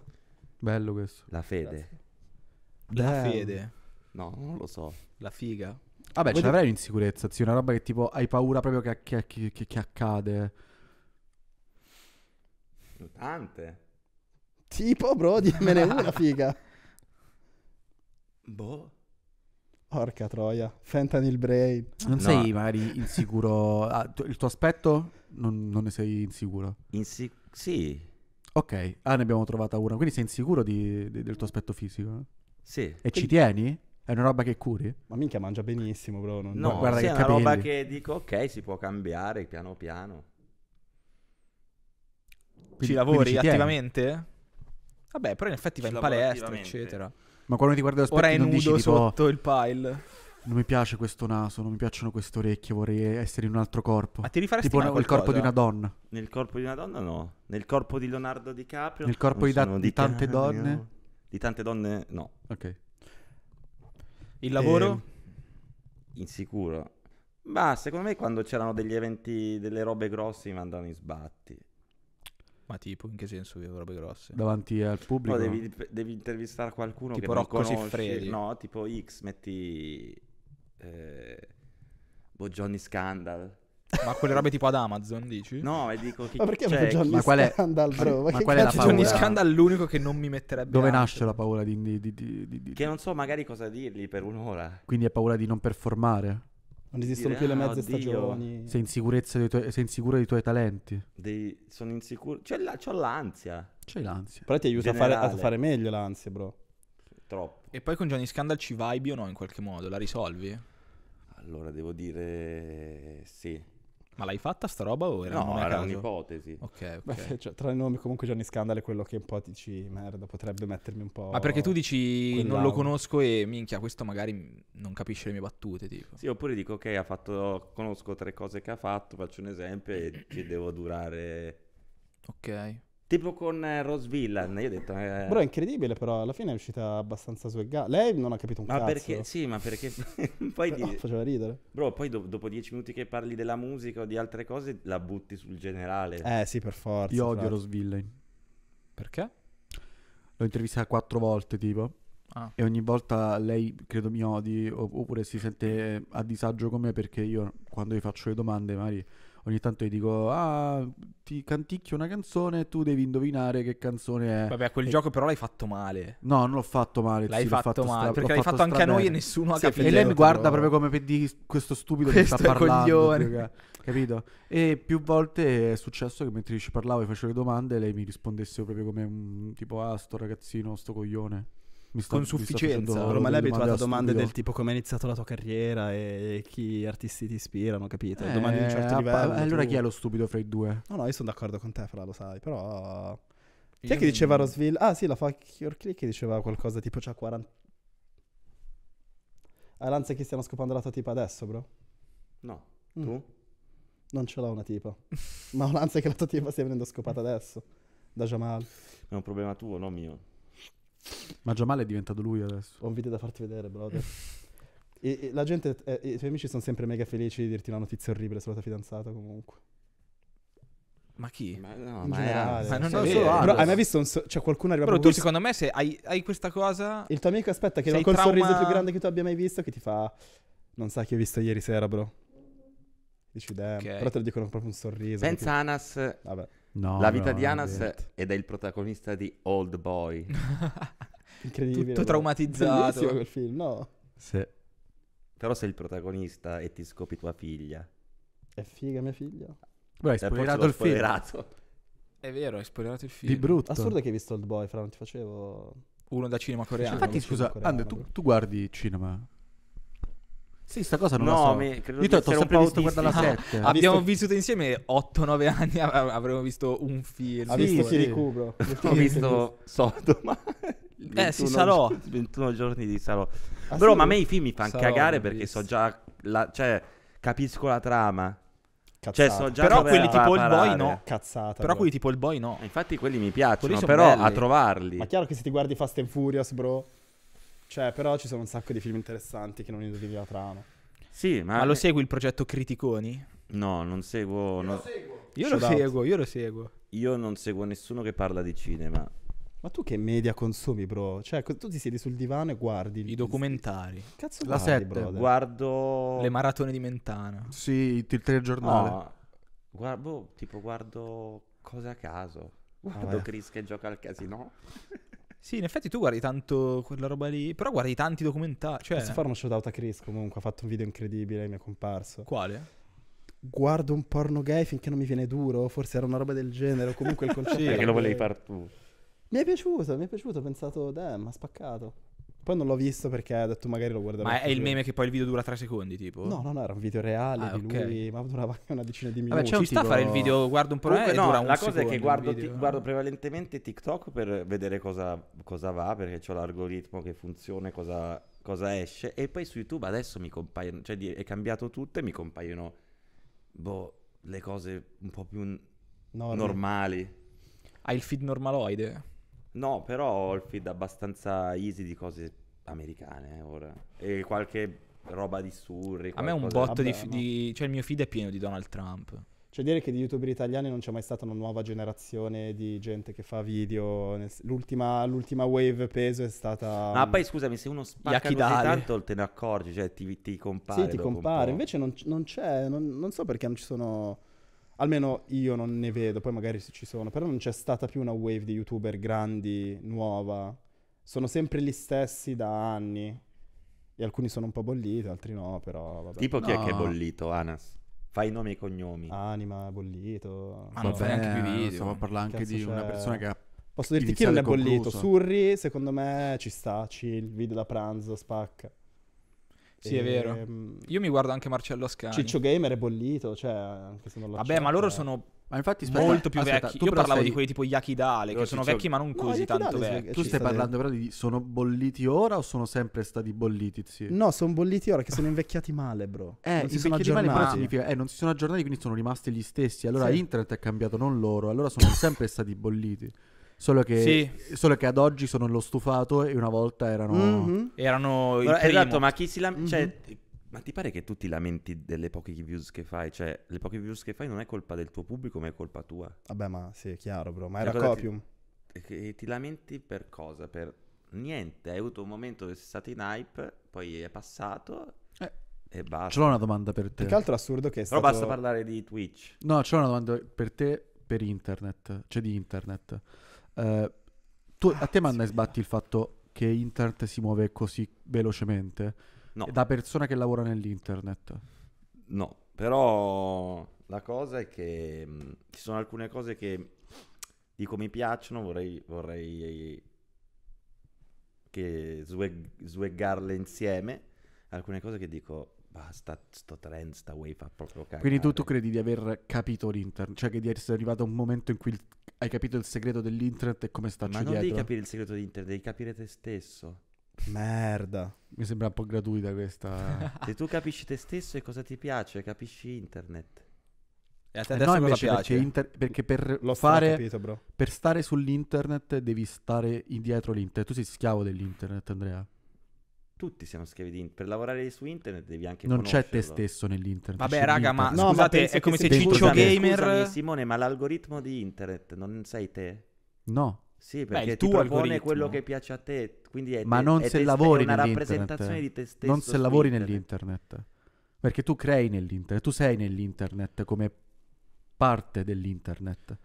Bello questo. La fede. La fede. No, non lo so. La figa. Vabbè, Voi ce l'avrai un'insicurezza, zio, una roba che tipo hai paura proprio che, che, che, che accade. Tante. Tipo, bro, dimmene una figa. Boh. Porca troia, fentanyl brain. Non no. sei magari insicuro. Ah, il tuo aspetto non, non ne sei insicuro. Insi- sì, Ok, ah, ne abbiamo trovata una. Quindi sei insicuro di- di- del tuo aspetto fisico? sì. E ci tieni? È una roba che curi? Ma minchia mangia benissimo, bro. Non No, guarda sì, che è una capelli. roba che dico, ok, si può cambiare piano piano. Quindi- Ci lavori tieni? attivamente? Vabbè, però in effetti va in palestra, eccetera. Ma quando ti guardi allo specchio Ora non nudo dici, tipo, sotto il pile. Non mi piace questo naso, non mi piacciono queste orecchie, vorrei essere in un altro corpo. Ma ti rifaresti tipo nel corpo di una donna. Nel corpo di una donna no, nel corpo di Leonardo DiCaprio. Nel corpo di, da- di, di tante ca- donne. Di tante donne no. Ok. Il lavoro? Eh, insicuro. Ma secondo me quando c'erano degli eventi, delle robe grosse mi mandavano in sbatti. Ma tipo, in che senso robe grosse? Davanti al pubblico? No, devi, devi intervistare qualcuno tipo che Rocco non conosci. Siffredi. No, tipo X, metti... Eh, boh, Johnny Scandal. Ma quelle robe tipo ad Amazon, dici? No, e dico che... Ma perché cioè, Johnny ma qual è, Scandal, bro? Ma, ma qual è la paura? Johnny Scandal è l'unico che non mi metterebbe... Dove altro. nasce la paura di, di, di, di, Che non so magari cosa dirgli per un'ora. Quindi è paura di non performare? Non esistono dire, più le ah, mezze ah, stagioni. Sei, tuoi, sei, insicuro dei tuoi talenti. Dei, sono insicuro. C'è la, c'ho l'ansia. C'è l'ansia. Però ti aiuta a fare, a fare, meglio l'ansia, bro. Troppo. E poi con Gianni Scandal ci vai o no in qualche modo? La risolvi? Allora devo dire sì. Ma l'hai fatta sta roba o era No, era un'ipotesi. Ok, ok. Beh, cioè, tra i nomi comunque Gianni Scandale è quello che un po' dici, merda, potrebbe mettermi un po'... Ma perché tu dici quell'anno. non lo conosco e minchia, questo magari non capisce le mie battute, tipo. Sì, oppure dico ok, ha fatto, conosco tre cose che ha fatto, faccio un esempio e ci devo durare... Ok. Tipo con eh, Rose Villan, io ho detto... Eh, Bro, eh. è incredibile, però alla fine è uscita abbastanza suegata. Lei non ha capito un ma cazzo. Perché, sì, ma perché... poi di... no, faceva ridere. Bro, poi do- dopo dieci minuti che parli della musica o di altre cose, la butti sul generale. Eh sì, per forza. Io odio fra- certo. Rose Villan. Perché? L'ho intervistata quattro volte, tipo. Ah. E ogni volta lei credo mi odi, oppure si sente eh, a disagio con me perché io quando gli faccio le domande, magari ogni tanto gli dico, ah, ti canticchio una canzone e tu devi indovinare che canzone è. Vabbè, quel e... gioco però l'hai fatto male. No, non l'ho fatto male. L'hai sì, fatto, fatto, male, stra... perché l'hai fatto, fatto anche a noi e nessuno sì, ha capito. E lei mi guarda proprio come per di questo stupido questo che sta parlando. Perché, cioè, capito? E più volte è successo che mentre ci parlavo e facevo le domande, lei mi rispondesse proprio come, tipo, ah, sto ragazzino, sto coglione. Mi sta, con sufficienza. Però ma lei è abituata a domande studio. del tipo come hai iniziato la tua carriera e chi artisti ti ispirano, capito? Eh, domande di un certo ah, livello. Allora tu... chi è lo stupido fra i due? No, no, io sono d'accordo con te, fra lo sai, però... Chi è che diceva Rosville? Ah sì, la fuck your click diceva qualcosa tipo c'ha 40... Alanza ah, che stiamo scopando la tua tipa adesso, bro? No. Mm. Tu? Non ce l'ho una tipa. ma Alanza che la tua tipa stia venendo scopata adesso. Da Jamal. È un problema tuo, non mio. Ma Jamal è diventato lui adesso. Ho un video da farti vedere, brother. e, e la gente, eh, i tuoi amici sono sempre mega felici di dirti una notizia orribile sulla tua fidanzata comunque. Ma chi? Ma, no, In ma, generale. è, ma non è vero. Solo Però hai mai visto un so- cioè qualcuno arriva Però tu secondo me se hai, hai questa cosa... Il tuo amico aspetta che sei col trauma- sorriso più grande che tu abbia mai visto che ti fa non sa che ho visto ieri sera, bro. Dici "Damn", però te lo dicono proprio un sorriso. Senza perché- Anas, Vabbè. No, la vita di Anas ed è il protagonista di Old Boy. Incredibile. Tutto traumatizzato. quel film, no? Sì. Però sei il protagonista e ti scopi tua figlia. È figa mia figlia? Beh, hai spoilerato il spoilerato. film. È vero, hai spoilerato il film. Di brutto. Assurdo che hai visto Old Boy, fra non ti facevo... Uno da cinema coreano. Infatti, scusa, Ande, tu, tu guardi cinema sì, sta cosa non no, la so. Me, credo Io ti ho sempre visto guarda la 7. abbiamo vissuto insieme 8-9 anni, avremmo visto un film. Ha sì, visto sì. Siricubro. Ho visto Sodoma. eh, sì, sarò. 21 giorni di sarò. Ah, Però, sì? ma a me i film mi fanno cagare perché visto. so già, la, cioè, capisco la trama. Cioè, Cazzata. Cioè, so già però quelli tipo il boy no. Cazzata. Però bro. quelli tipo il boy no. Eh, infatti quelli mi piacciono, quelli però belli. a trovarli. Ma chiaro che se ti guardi Fast and Furious, bro, cioè, però ci sono un sacco di film interessanti che non indovini la trama. Sì, ma... ma lo segui il progetto Criticoni? No, non seguo... Io no... lo seguo. Io lo seguo, io lo seguo. Io non seguo nessuno che parla di cinema. Ma tu che media consumi, bro? Cioè, tu ti siedi sul divano e guardi i documentari. Cazzo, la guardi, 7. Guardo le maratone di Mentana. Sì, il telegiornale. No. Guardo, boh, tipo guardo cosa a caso. Guardo ah, Chris che gioca al casino. Sì, in effetti tu guardi tanto quella roba lì, però guardi tanti documentari. Cioè... Posso fare uno shoutout a Chris comunque, ha fatto un video incredibile, mi è comparso. Quale? Guardo un porno gay finché non mi viene duro, forse era una roba del genere, o comunque il concetto. sì, che lo volevi fare tu. Mi è piaciuto, mi è piaciuto, ho pensato, dai, ha spaccato. Poi non l'ho visto perché ha detto magari lo guarderò. Ma è il meme che poi il video dura tre secondi, tipo? No, no, no, era un video reale ah, di okay. lui, ma durava una decina di minuti. Vabbè, c'è un ci sta a fare il video, guardo un po' Comunque, no, dura un La cosa secondo, è che guardo, ti, guardo, prevalentemente TikTok per vedere cosa, cosa va, perché ho l'algoritmo che funziona, cosa, cosa, esce. E poi su YouTube adesso mi compaiono, cioè è cambiato tutto e mi compaiono, boh, le cose un po' più Normi. normali. Hai il feed normaloide? No, però ho il feed abbastanza easy di cose americane eh, ora. E qualche roba di surri. A me un botto di, di, Cioè il mio feed è pieno di Donald Trump. Cioè dire che di youtuber italiani non c'è mai stata una nuova generazione di gente che fa video. L'ultima, l'ultima wave peso è stata... Ma poi scusami, se uno spacca tanto te ne accorgi, cioè ti, ti compare. Sì, ti compare. Invece non, non c'è... Non, non so perché non ci sono almeno io non ne vedo, poi magari ci sono, però non c'è stata più una wave di youtuber grandi, nuova sono sempre gli stessi da anni. E alcuni sono un po' bolliti, altri no, però vabbè. Tipo chi no. è che è bollito, Anas? Fai nomi e cognomi. Anima, bollito. Ma ah, non fai neanche più video. Stiamo eh. parlando anche di c'è... una persona che ha Posso dirti chi non è bollito? Surri, secondo me, ci sta, il video da pranzo, spacca. Sì, e... è vero. Ehm, Io mi guardo anche Marcello Scani. Ciccio Gamer è bollito, cioè, anche se non lo Vabbè, certo, ma loro eh. sono ma infatti aspetta, molto più aspetta, vecchi. Io parlavo stai... di quelli tipo Yakidale, che sono cioè, vecchi ma non così no, tanto vecchi. Tu stai parlando però di sono bolliti ora o sono sempre stati bolliti, zio? No, sono bolliti ora che sono invecchiati male, bro. Eh, non si sono aggiornati. Male, significa, eh, non si sono aggiornati, quindi sono rimasti gli stessi. Allora sì. internet è cambiato, non loro. Allora sono sempre stati bolliti. Solo che, sì. solo che, ad oggi sono lo stufato e una volta erano... Mm-hmm. Erano... Il esatto, ma chi si lamenta... Cioè, mm-hmm ma ti pare che tu ti lamenti delle poche views che fai? Cioè, le poche views che fai non è colpa del tuo pubblico, ma è colpa tua. Vabbè, ma sì, è chiaro, bro. Ma cioè, era cosa copium. Ti, ti lamenti per cosa? Per niente. Hai avuto un momento dove sei stato in hype, poi è passato. Eh. E basta. Ce l'ho una domanda per te. che altro assurdo che è stato... Però basta parlare di Twitch. No, ce l'ho una domanda per te per internet. Cioè di internet. Uh, tu, ah, a te manda e sbatti il fatto che internet si muove così velocemente No. Da persona che lavora nell'internet. No, però la cosa è che mh, mm, ci sono alcune cose che dico mi piacciono, vorrei, vorrei che swag, swaggarle insieme. Alcune cose che dico basta sto trend, sta wave fa proprio cagare. Quindi tu, tu credi di aver capito l'internet, cioè che di essere arrivato a un momento in cui hai capito il segreto dell'internet e come sta dietro? Ma non devi capire il segreto dell'internet, devi capire te stesso. Merda. Mi sembra un po' gratuita questa. Se tu capisci te stesso e cosa ti piace, capisci internet. E a te eh adesso no, cosa piace? Perché, inter- perché per L'ho fare capito, per stare sull'internet devi stare indietro l'internet. Tu sei schiavo dell'internet, Andrea. Tutti siamo schiavi di internet. Per lavorare su internet devi anche Non c'è te stesso nell'internet. Vabbè, raga, ma no, scusate, ma è come se Ciccio Gamer Scusami, Simone, ma l'algoritmo di internet non sei te? No. Sì, perché Beh, il tuo propone quello che piace a te, quindi è, Ma non è se lavori una rappresentazione di te stesso. Non se lavori nell'internet. Perché tu crei nell'internet, tu sei nell'internet come parte dell'internet.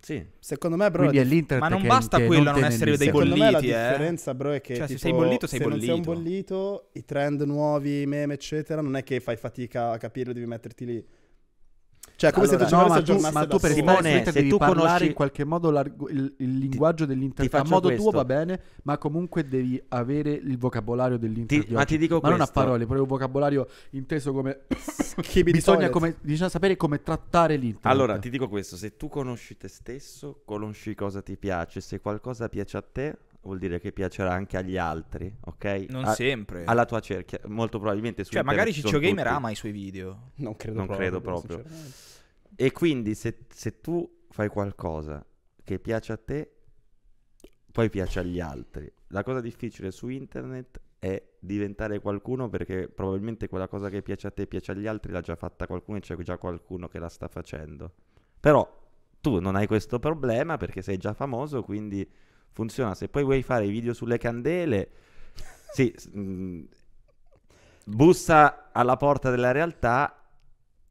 Sì. Secondo me, bro, è l'internet ma non basta che quello a non essere dei bolliti. Secondo me la eh. differenza, eh? bro, è che cioè, tipo, se sei bollito, sei se bollito. Se non sei un bollito, i trend nuovi, i meme, eccetera, non è che fai fatica a capirlo, devi metterti lì. Cioè, come allora, se tu no, ma, tu, ma tu per Simone, se devi tu parlare conosci... in qualche modo il, il, linguaggio dell'intervista a modo questo. tuo va bene, ma comunque devi avere il vocabolario dell'intervista. Ma ti dico ma questo. non a parole, proprio un vocabolario inteso come bisogna come, diciamo, sapere come trattare l'intervista. Allora, ti dico questo, se tu conosci te stesso, conosci cosa ti piace, se qualcosa piace a te, vuol dire che piacerà anche agli altri, ok? Non a- sempre. Alla tua cerchia, molto probabilmente. Su cioè, magari Ciccio Gamer ama i suoi video. Non credo non proprio. Credo proprio. E quindi se, se tu fai qualcosa che piace a te, poi piace agli altri. La cosa difficile su internet è diventare qualcuno perché probabilmente quella cosa che piace a te piace agli altri l'ha già fatta qualcuno e c'è già qualcuno che la sta facendo. Però tu non hai questo problema perché sei già famoso, quindi funziona. Se poi vuoi fare i video sulle candele, sì, mh, mm, bussa alla porta della realtà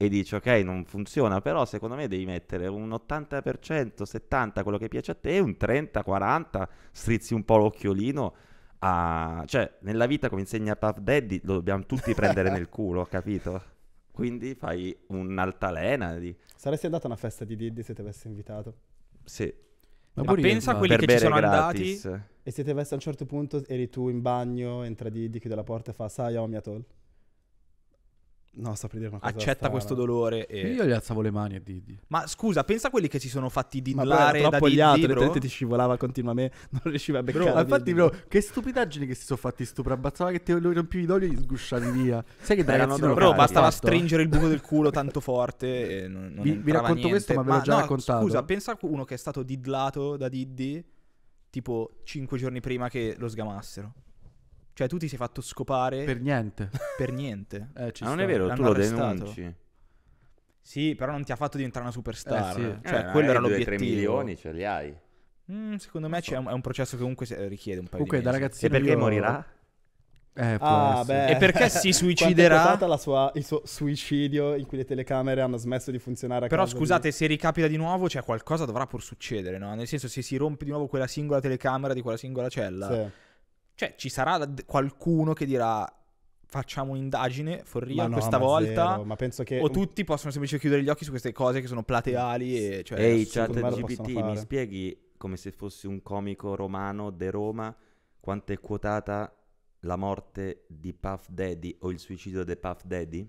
e dici ok non funziona però secondo me devi mettere un 80% 70% quello che piace a te un 30 40 strizzi un po' l'occhiolino a... cioè nella vita come insegna Puff Daddy lo dobbiamo tutti prendere nel culo capito? Quindi fai un'altalena di... Saresti andato a una festa di Diddy se ti avessi invitato? Sì ma, ma pensa a quelli che ci sono gratis. andati e se ti avessi a un certo punto eri tu in bagno entra Diddy chiude la porta e fa sai Omiatol oh, No, sta per dire una cosa. Accetta strana. questo dolore. E... Io gli alzavo le mani a Didi. Ma scusa, pensa a quelli che si sono fatti dillare da Didi. Ma altri, ti scivolava continuamente, non riusciva a beccare. Bro, infatti, bro, che stupidaggini che si sono fatti stupro. Abbazzava che te lo rompivi d'olio e gli sgusciavi via. Sai che dai, erano no, bro, bastava fatto. stringere il buco del culo tanto forte. E non, non vi, vi racconto niente. questo, ma ve l'ho già no, raccontato. Scusa, pensa a uno che è stato didlato da Didi tipo 5 giorni prima che lo sgamassero. Cioè, tu ti sei fatto scopare Per niente. per niente. Eh, Ma non è vero, tu lo arrestato. denunci. Sì, però non ti ha fatto diventare una superstar. Eh, sì. Cioè, Eh, quello era magari due, l'obiettivo. 3 milioni ce li hai. Mm, secondo me c'è un, è un processo che comunque eh, richiede un paio Comunque, di da mesi. ragazzino. E perché io- morirà? Eh, può Ah, beh. E perché si suiciderà? è quotata la sua- il suo suicidio in cui le telecamere hanno smesso di funzionare a Però causa di- scusate, se ricapita di nuovo, cioè qualcosa dovrà pur succedere, no? Nel senso, se si rompe di nuovo quella singola telecamera di quella singola cella, Sì. Cioè, ci sarà qualcuno che dirà facciamo un'indagine, Forria, no, questa volta. Che... O tutti possono semplicemente chiudere gli occhi su queste cose che sono plateali. E, cioè, Ehi, chat GPT, mi spieghi come se fossi un comico romano de Roma, quanto è quotata la morte di Puff Daddy o il suicidio di Puff Daddy?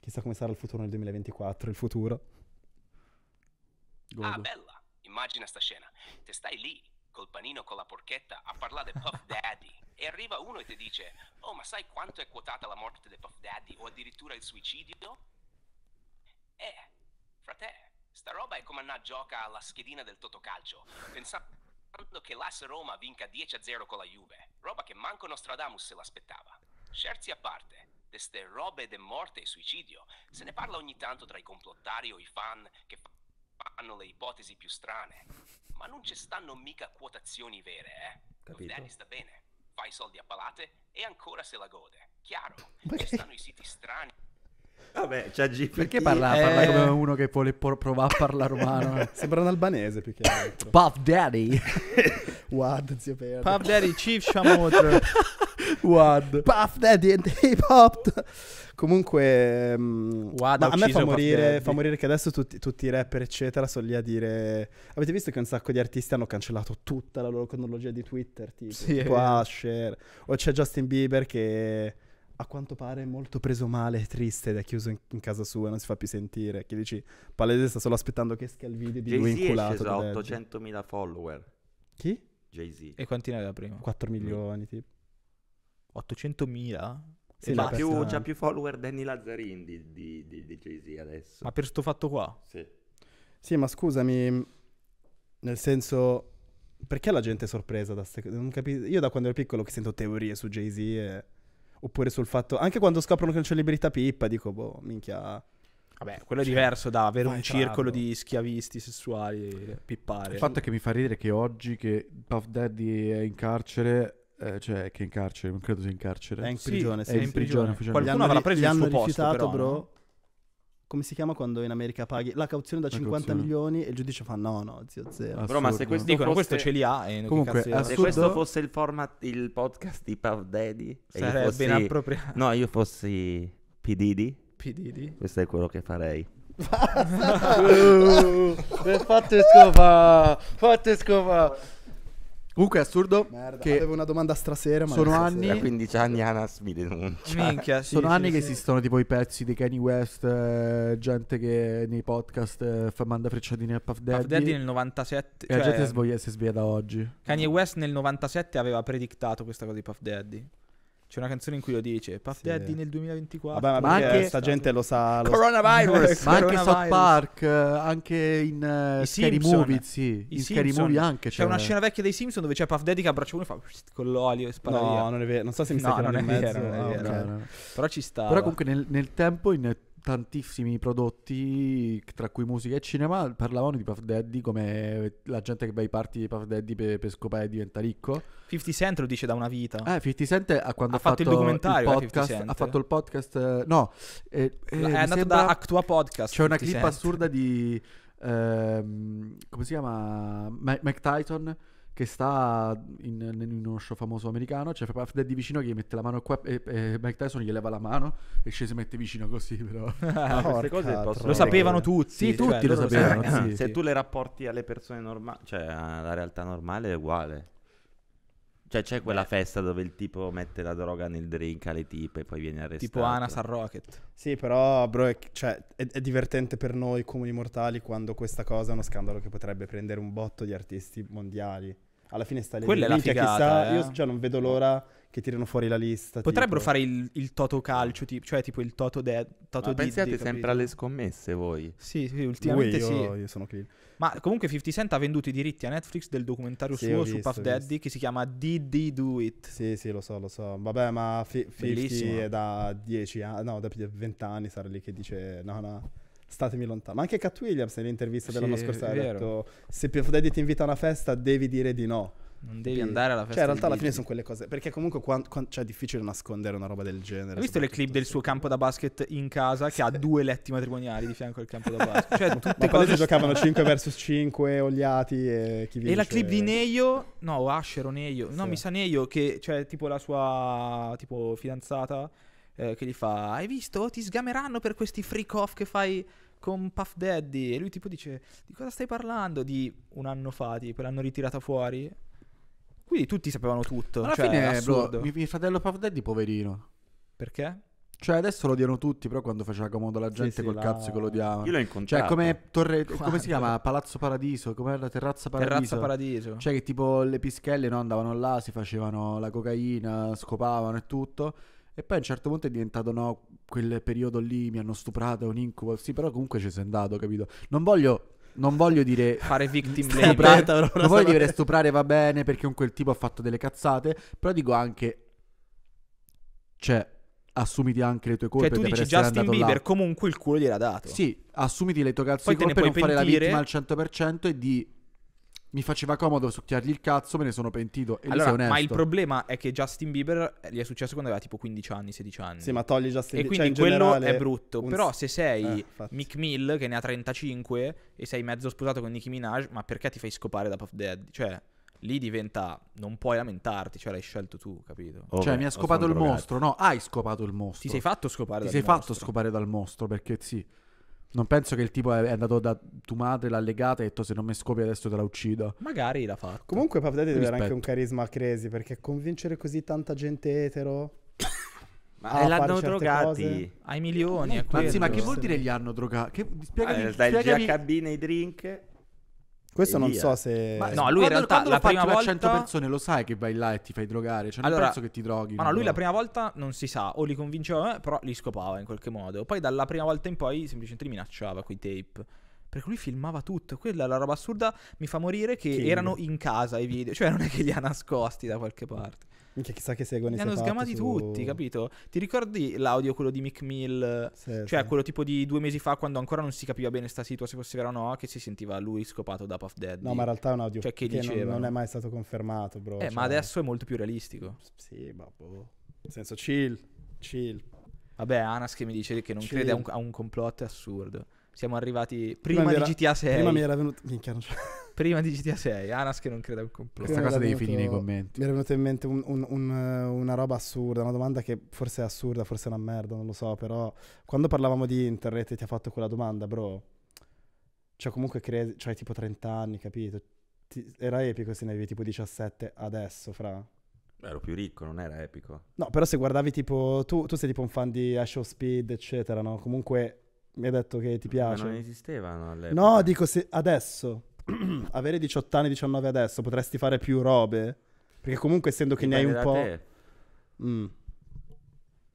Chissà come sarà il futuro nel 2024, il futuro. Google. Ah, bella! Immagina sta scena. Te stai lì col panino, con la porchetta, a parlare di Puff Daddy. e arriva uno e ti dice, oh ma sai quanto è quotata la morte di Puff Daddy o addirittura il suicidio? Eh, frate, sta roba è come una gioca alla schedina del Totocalcio, pensando che l'As Roma vinca 10-0 con la Juve, roba che manco Nostradamus se l'aspettava. Scherzi a parte, queste robe di morte e suicidio se ne parla ogni tanto tra i complottari o i fan che fanno fanno le ipotesi più strane, ma non ci stanno mica quotazioni vere, eh. Capito. Danny sta bene, fa i soldi a palate e ancora se la gode. Chiaro, ci stanno i siti strani. Vabbè, c'è G. Perché parla, parla come uno che vuole provare a parlare romano? Sembra un albanese più che altro. Puff Daddy. What, zio Puff Daddy, Chief Shamotra. Wad. Puff Daddy and Hip Hop. Comunque, um, mm, wow, a me fa morire, fa morire, che adesso tutti, tutti, i rapper, eccetera, sono lì a dire. Avete visto che un sacco di artisti hanno cancellato tutta la loro cronologia di Twitter? Tipo, sì, tipo Asher. O c'è Justin Bieber che a quanto pare è molto preso male triste ed è chiuso in, in, casa sua e non si fa più sentire. Che dici, Palese sta solo aspettando che esca il video di Jay-Z lui esatto, inculato. Ha 800.000 follower. Chi? Jay-Z. E quanti ne aveva prima? 4 milioni, mm. tipo. 800.000? Sì, ma più, c'ha più follower Danny Lazzarin di, di, di, di Jay-Z adesso. Ma per sto fatto qua? Sì. Sì, ma scusami, nel senso, perché la gente è sorpresa da ste cose? Capi... Io da quando ero piccolo che sento teorie su Jay-Z e... oppure sul fatto... Anche quando scoprono che non c'è celebrità pippa, dico, boh, minchia... Vabbè, quello è cioè, diverso da avere un circolo farlo. di schiavisti sessuali pippare. Il fatto è che mi fa ridere che oggi che Puff Daddy è in carcere eh, cioè che è in carcere, non credo sia in carcere. È in prigione, sì, è in prigione. prigione. Qualcuno avrà preso gli il suo posto, rifiutato, però, bro. come si chiama quando in America paghi la cauzione da la 50 cauzione. milioni e il giudice fa no, no, zio zero. Assurdo. Però ma se questo, dicono, fosse... questo ce li ha eh, e Comunque, assurdo... se questo fosse il format, il podcast di Puff Daddy sarebbe fossi... inappropriato. No, io fossi PDD. PDD. Questo è quello che farei. uh, fate scopa, fate scopa. Comunque è assurdo Merda, che avevo una domanda stasera, ma sono anni Da 15 anni Anas mi denuncia. Minchia, sì, sono sì, anni sì. che esistono tipo i pezzi di Kanye West, eh, gente che nei podcast eh, fa, manda frecciatine a Puff Daddy. Puff Daddy nel 97 e la gente cioè si sveglia da oggi. Kanye West nel 97 aveva predictato questa cosa di Puff Daddy. C'è una canzone in cui lo dice Puff sì. Daddy nel 2024. Vabbè, ma, ma anche sta gente lo sa. Lo coronavirus, sa. ma anche South Park, eh, anche in uh, Scary Movie, sì. I in Scary Movie anche c'è, c'è una scena vecchia dei Simpson dove c'è Puff Daddy che abbraccia uno e fa con l'olio e spara No, via. non è vero, non so se mi sta no, non è ah, vero, non è vero. Però ci sta. Però comunque nel, nel tempo in tantissimi prodotti, tra cui musica e cinema, parlavano di Puff Daddy come la gente che va ai party di Puff Daddy per, per scopare e diventare ricco. 50 Cent lo dice da una vita. Eh, 50 Cent quando ha, fatto, fatto il documentario. Eh, il podcast, ha fatto il podcast. Eh, no, eh, eh, è andato da Actua Podcast. C'è una clip Cent. assurda di. Ehm, come si chiama? Mike Tyson che sta in, in, uno show famoso americano, c'è Papa Freddy vicino che gli mette la mano qua e, e Mike Tyson gli leva la mano e ci si mette vicino così però. Ah, queste cose Lo sapevano tutti. Sì, tutti cioè, lo sapevano. Lo sì, se tu le rapporti alle persone normali, cioè alla realtà normale è uguale. Cioè c'è quella festa dove il tipo mette la droga nel drink alle tipe e poi viene arrestato. Tipo Anas a Rocket. Sì, però bro, è, cioè, è, è, divertente per noi comuni mortali quando questa cosa è uno scandalo che potrebbe prendere un botto di artisti mondiali. Alla fine sta lì. Quella è la figata, chissà, eh? Io già cioè, non vedo l'ora che tirano fuori la lista. Potrebbero tipo. fare il, il Toto calcio, tipo, cioè tipo il Toto Dead. Toto Ma Dizzy, pensiate capito? sempre alle scommesse voi. Sì, sì ultimamente Lui, io, sì. Io sono clean. Ma comunque 50 Cent ha venduto i diritti a Netflix del documentario sì, suo visto, su Puff Daddy che si chiama Did Do It? Sì, sì, lo so, lo so. Vabbè, ma fi- 50 è da 10 anni, no, da 20 anni sarà lì che dice no, no statemi lontano. Ma anche Cat Williams nell'intervista sì, dell'anno scorso ha detto: Se Puff Daddy ti invita a una festa, devi dire di no. Non devi andare alla festa. Cioè, in realtà alla fine sono quelle cose. Perché comunque quando, quando, cioè, è difficile nascondere una roba del genere. Hai visto le clip del suo campo da basket in casa che ha due letti matrimoniali di fianco al campo da basket? Cioè, tutte Ma quando si giocavano 5 vs 5, oliati e chi vince. E la clip di Neio, no, Asher o Neio, no, mi sa Neio, che cioè, tipo la sua tipo fidanzata eh, che gli fa "Hai visto? Ti sgameranno per questi freak off che fai con Puff Daddy" e lui tipo dice "Di cosa stai parlando?" Di un anno fa, tipo l'hanno ritirata fuori quindi tutti sapevano tutto. Alla cioè, fine, bro, mio fratello Puff Daddy, poverino. Perché? Cioè, adesso lo odiano tutti, però quando faceva comodo la gente sì, sì, col la... cazzo che lo odiava. Io l'ho cioè, incontrato. Cioè, come, torre... come si chiama? Palazzo Paradiso, come la terrazza Paradiso. Terrazza Paradiso. Cioè, che tipo le pischelle no, andavano là, si facevano la cocaina, scopavano e tutto. E poi a un certo punto è diventato, no, quel periodo lì mi hanno stuprato, è un incubo. Sì, però comunque ci sei andato, capito? Non voglio non voglio dire fare victim blaming. Non voglio dire stuprare va bene perché un quel tipo ha fatto delle cazzate, però dico anche cioè assumiti anche le tue colpe cioè, tu dici Justin Bieber là. comunque il culo gli era dato. Sì, assumiti le tue cazzate e non fare la vittima al 100% e di mi faceva comodo succhiargli il cazzo, me ne sono pentito. E allora, lì ma il problema è che Justin Bieber gli è successo quando aveva tipo 15 anni, 16 anni. Sì, ma togli Justin Bieber. E quindi cioè, quello generale, è brutto. Un... Però se sei eh, Mick Mill, che ne ha 35, e sei mezzo sposato con Nicki Minaj, ma perché ti fai scopare da Puff Dead? Cioè, lì diventa non puoi lamentarti, cioè l'hai scelto tu, capito? Oh, cioè, mi ha scopato il drogati. mostro, no, hai scopato il mostro. Ti sei fatto scopare Ti dal sei fatto scopare dal mostro perché sì. Non penso che il tipo è andato da tua madre, l'ha legata e ha detto se non mi scopri adesso te la uccido. Magari l'ha fatto. Comunque Puff Daddy deve avere anche un carisma crazy perché convincere così tanta gente etero... Ma l'hanno drogati cose. ai milioni. Anzi, ma che vuol dire gli hanno drogati? Che... Spiegami, ah, spiegami... Dai GHB nei drink. Questo non so se. Ma no, lui quando, in realtà quando la prima volta. 100 persone lo sai che vai là e ti fai drogare. Cioè, non allora, non penso che ti droghi. Ma no, lui la prima volta non si sa, o li convinceva, però li scopava in qualche modo. Poi dalla prima volta in poi semplicemente li minacciava quei tape. Perché lui filmava tutto. Quella è la roba assurda. Mi fa morire che, che... erano in casa i video. Cioè, non è che li ha nascosti da qualche parte. Minchia, chissà che seguono i Li hanno sgamati su... tutti, capito? Ti ricordi l'audio, quello di Mick Mill? Sì, cioè, sì. quello tipo di due mesi fa, quando ancora non si capiva bene sta situa se fosse vero o no, che si sentiva lui scopato da Puff Dead. No, ma in realtà è un audio cioè, che, che non, non, è mai stato confermato, bro. Eh, cioè... ma adesso è molto più realistico. Sì, babbo. Nel senso, chill, chill. Vabbè, Anas che mi dice che non chill. crede a un, a un complotto è assurdo. Siamo arrivati prima, prima di era, GTA 6. Prima mi era venuto... Minchia, non c'è prima di GTA 6. Anas che non crede al complotto. Questa cosa devi finire nei commenti. Mi è venuta in mente un, un, un, una roba assurda, una domanda che forse è assurda, forse è una merda, non lo so, però quando parlavamo di internet ti ha fatto quella domanda, bro, cioè comunque credi, cioè tipo 30 anni, capito? Ti, era epico se ne avevi tipo 17 adesso, fra. Ero più ricco, non era epico. No, però se guardavi tipo... Tu, tu sei tipo un fan di Ash of Speed, eccetera, no? Comunque mi hai detto che ti piace. Ma non esistevano all'epoca. No, dico se adesso. avere 18 anni, 19 adesso, potresti fare più robe. Perché comunque essendo che Dipende ne hai un po'... Te. Mm.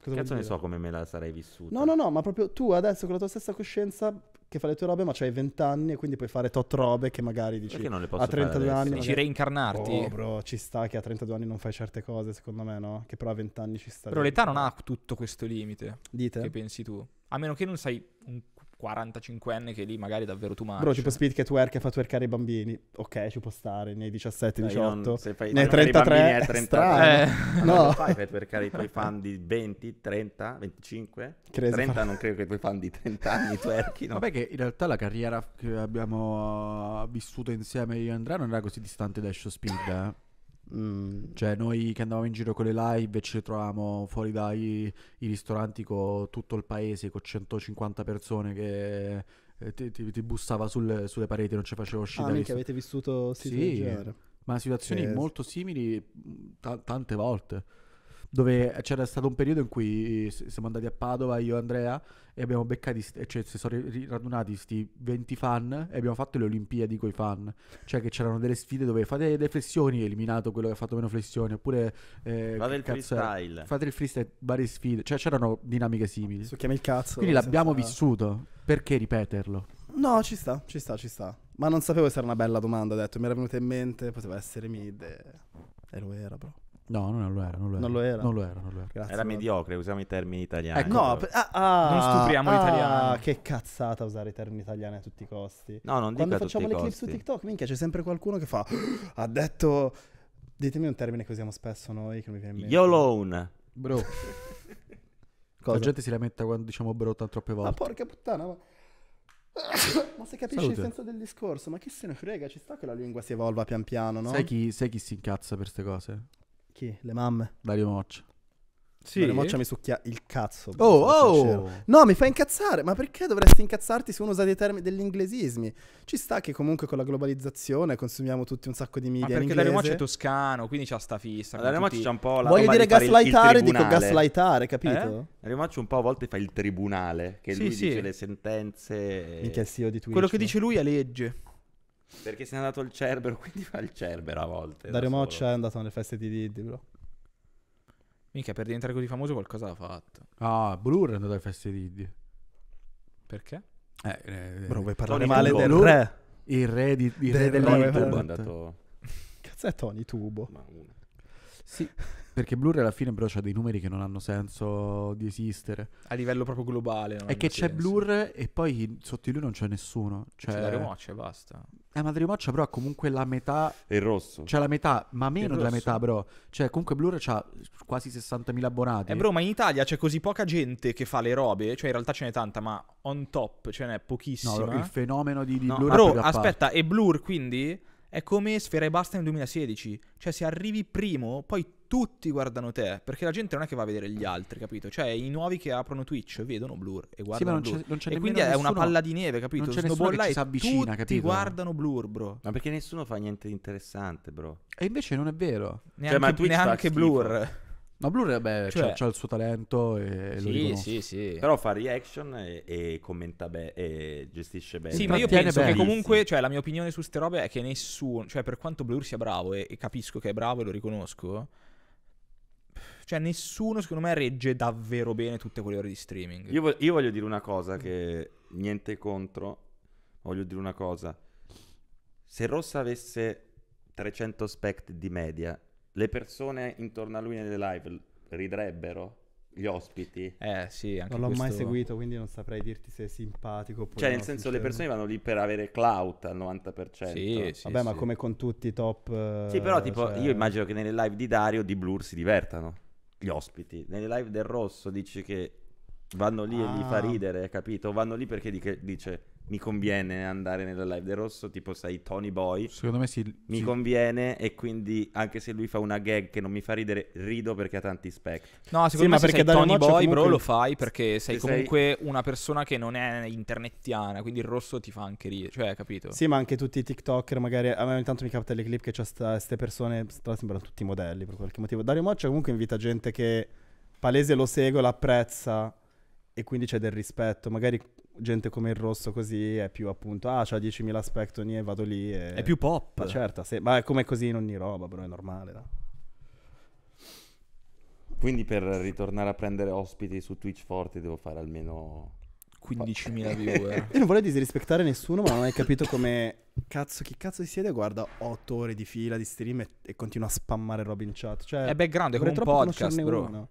Cosa Cazzo ne so come me la sarei vissuta. No, no, no, ma proprio tu adesso con la tua stessa coscienza che fa le tue robe, ma c'hai 20 anni e quindi puoi fare tot robe che magari dici non le posso a 32 anni. Dici reincarnarti. Oh, bro, ci sta che a 32 anni non fai certe cose, secondo me, no? Che però a 20 anni ci sta. Però l'età non ha tutto questo limite. Dite. Che pensi tu? A meno che non sei un 45enne che lì magari è davvero tu mangi. Bro, tipo Speed che twerk e fa twerkare i bambini. Ok, ci può stare, nei 17, 18, non, se fai, nei 33, è 33. Eh. No. no. Fai per twerkare i tuoi fan di 20, 30, 25, Cresi 30 far... non credo che i tuoi fan di 30 anni twerchino. Vabbè che in realtà la carriera che abbiamo vissuto insieme io e Andrea non era così distante da Show Speed, eh. Mm. Cioè, noi che andavamo in giro con le live ci trovavamo fuori dai ristoranti con tutto il paese, con 150 persone che eh, ti, ti, ti bussava sul, sulle pareti, non ci faceva uscire. Ah, che avete vissuto sì, ma situazioni eh. molto simili mm, t- tante volte dove c'era stato un periodo in cui siamo andati a Padova, io e Andrea, e abbiamo beccato, cioè si sono radunati questi 20 fan e abbiamo fatto le Olimpiadi con i fan, cioè che c'erano delle sfide dove fate le flessioni, eliminato quello che ha fatto meno flessioni, oppure eh, fate il freestyle, fate il freestyle, varie sfide, cioè c'erano dinamiche simili. Succhiami il cazzo. Quindi l'abbiamo senza... vissuto, perché ripeterlo? No, ci sta, ci sta, ci sta. Ma non sapevo se era una bella domanda, ho detto, mi era venuta in mente, poteva essere mid e lo era, però. No, non lo era, non lo era. Non lo era, non lo era. Non lo era. Grazie, era mediocre, usiamo i termini italiani. Ecco. No, ecco. per... ah, ah, non stupriamo ah, l'italiano. Che cazzata usare i termini italiani a tutti i costi. No, non Quando dico a tutti facciamo le clip su TikTok, minchia, c'è sempre qualcuno che fa ah, ha detto Ditemi un termine che usiamo spesso noi che mi viene in mente. YOLON. Bro. Cosa? La gente si lamenta quando diciamo bro troppe ah, volte. Ma porca puttana, ma... ma se capisci Salute. il senso del discorso, ma chi se ne frega? Ci sta che la lingua si evolva pian piano, no? Sai chi, sai chi si incazza per queste cose? Chi? Le mamme. Dario Moccia. Sì. Dario Moccia mi succhia il cazzo. Oh, oh! No, mi fa incazzare. Ma perché dovresti incazzarti se uno usa dei termini degli inglesismi? Ci sta che comunque con la globalizzazione consumiamo tutti un sacco di media. Ma perché Dario Moccia è toscano, quindi c'ha sta fissa. Dario Moccia c'ha un po' la. Voglio dire di gaslightare, dico gaslightare, eh? capito? Eh? Dario Moccia un po' a volte fa il tribunale, che sì, lui sì. dice le sentenze. E... Minchia, il CEO di Twitch. Quello che eh. dice lui è legge. Perché se n'è andato il Cerbero, quindi fa il Cerbero a volte. Dario da Moccia cioè è andato nelle feste di Diddy, bro. Mica per diventare così famoso qualcosa l'ha fatto. Ah, Blur è andato alle feste di Diddy. Perché? Eh, eh, bro, vuoi parlare Tony male Tubo. del re? Il re, di, il del re dell'internet. è andato... Cazzo è Tony Tubo? Ma uno. Sì, perché Blur alla fine però c'ha dei numeri che non hanno senso di esistere. A livello proprio globale. è che senso. c'è Blur e poi sotto di lui non c'è nessuno. Cioè... C'è Dario Moccia e basta. Eh, ma Dream però ha comunque la metà. E rosso. Cioè la metà, ma meno della metà, bro. Cioè, comunque Blur ha quasi 60.000 abbonati. Eh, bro, ma in Italia c'è così poca gente che fa le robe. Cioè, in realtà ce n'è tanta, ma on top ce n'è pochissima. No, il fenomeno di, di no. Blur. Bro, aspetta, e Blur quindi è come Sfera e Basta nel 2016. Cioè, se arrivi primo, poi tutti guardano te, perché la gente non è che va a vedere gli altri, capito? Cioè i nuovi che aprono Twitch vedono Blur e guardano sì, Blur. C'è, c'è e quindi nessuno, è una palla di neve, capito? Non c'è Snowball nessuno che ci avvicina, tutti capito? guardano Blur, bro. Ma perché nessuno fa niente di interessante, bro. E invece non è vero. Neanche, cioè, ma Twitch neanche Blur. Ma Blur, vabbè, cioè, c'ha, il suo talento e sì, lo riconosco. Sì, sì, Però fa reaction e, e commenta bene e gestisce bene. Sì, ma io penso bene. che comunque, cioè, la mia opinione su ste robe è che nessuno, cioè, per quanto Blur sia bravo e, e capisco che è bravo e lo riconosco, cioè, nessuno, secondo me, regge davvero bene tutte quelle ore di streaming. Io, io voglio dire una cosa che niente contro. Voglio dire una cosa. Se Rossa avesse 300 spec di media, le persone intorno a lui nelle live ridrebbero? gli ospiti. Eh sì, anche Non l'ho questo... mai seguito, quindi non saprei dirti se è simpatico oppure Cioè, nel no, senso, le persone vanno lì per avere clout al 90%. Sì, sì Vabbè, sì. ma come con tutti i top... Sì, però eh, tipo, cioè... io immagino che nelle live di Dario di Blur si divertano gli ospiti. Nelle live del Rosso dice che vanno lì ah. e gli fa ah. ridere, capito? Vanno lì perché dice mi conviene andare nella live del rosso, tipo sei Tony Boy. Secondo me sì. Mi sì. conviene e quindi anche se lui fa una gag che non mi fa ridere, rido perché ha tanti spec. No, secondo sì, me se perché sei Tony Boy, comunque... bro, lo fai perché sei comunque sei... una persona che non è internettiana, quindi il rosso ti fa anche ridere, cioè, capito? Sì, ma anche tutti i TikToker, magari a me ogni tanto mi capita le clip che c'è queste persone, sta, sembrano tutti modelli per qualche motivo. Dario Moccia comunque invita gente che palese lo segue, l'apprezza e quindi c'è del rispetto. Magari gente come il rosso così è più appunto, ah, c'ha 10.000 aspettoni e vado lì. E... È più pop. Ma certo, sì. ma è come così in ogni roba, però è normale. No? Quindi per ritornare a prendere ospiti su Twitch forti devo fare almeno... 15.000 viewer. Eh. Io non vorrei disrispettare nessuno, ma non hai capito come... Cazzo, chi cazzo si siede e guarda 8 ore di fila di stream e, e continua a spammare Robin chat? Cioè, è background, è come un podcast, bro. Uno.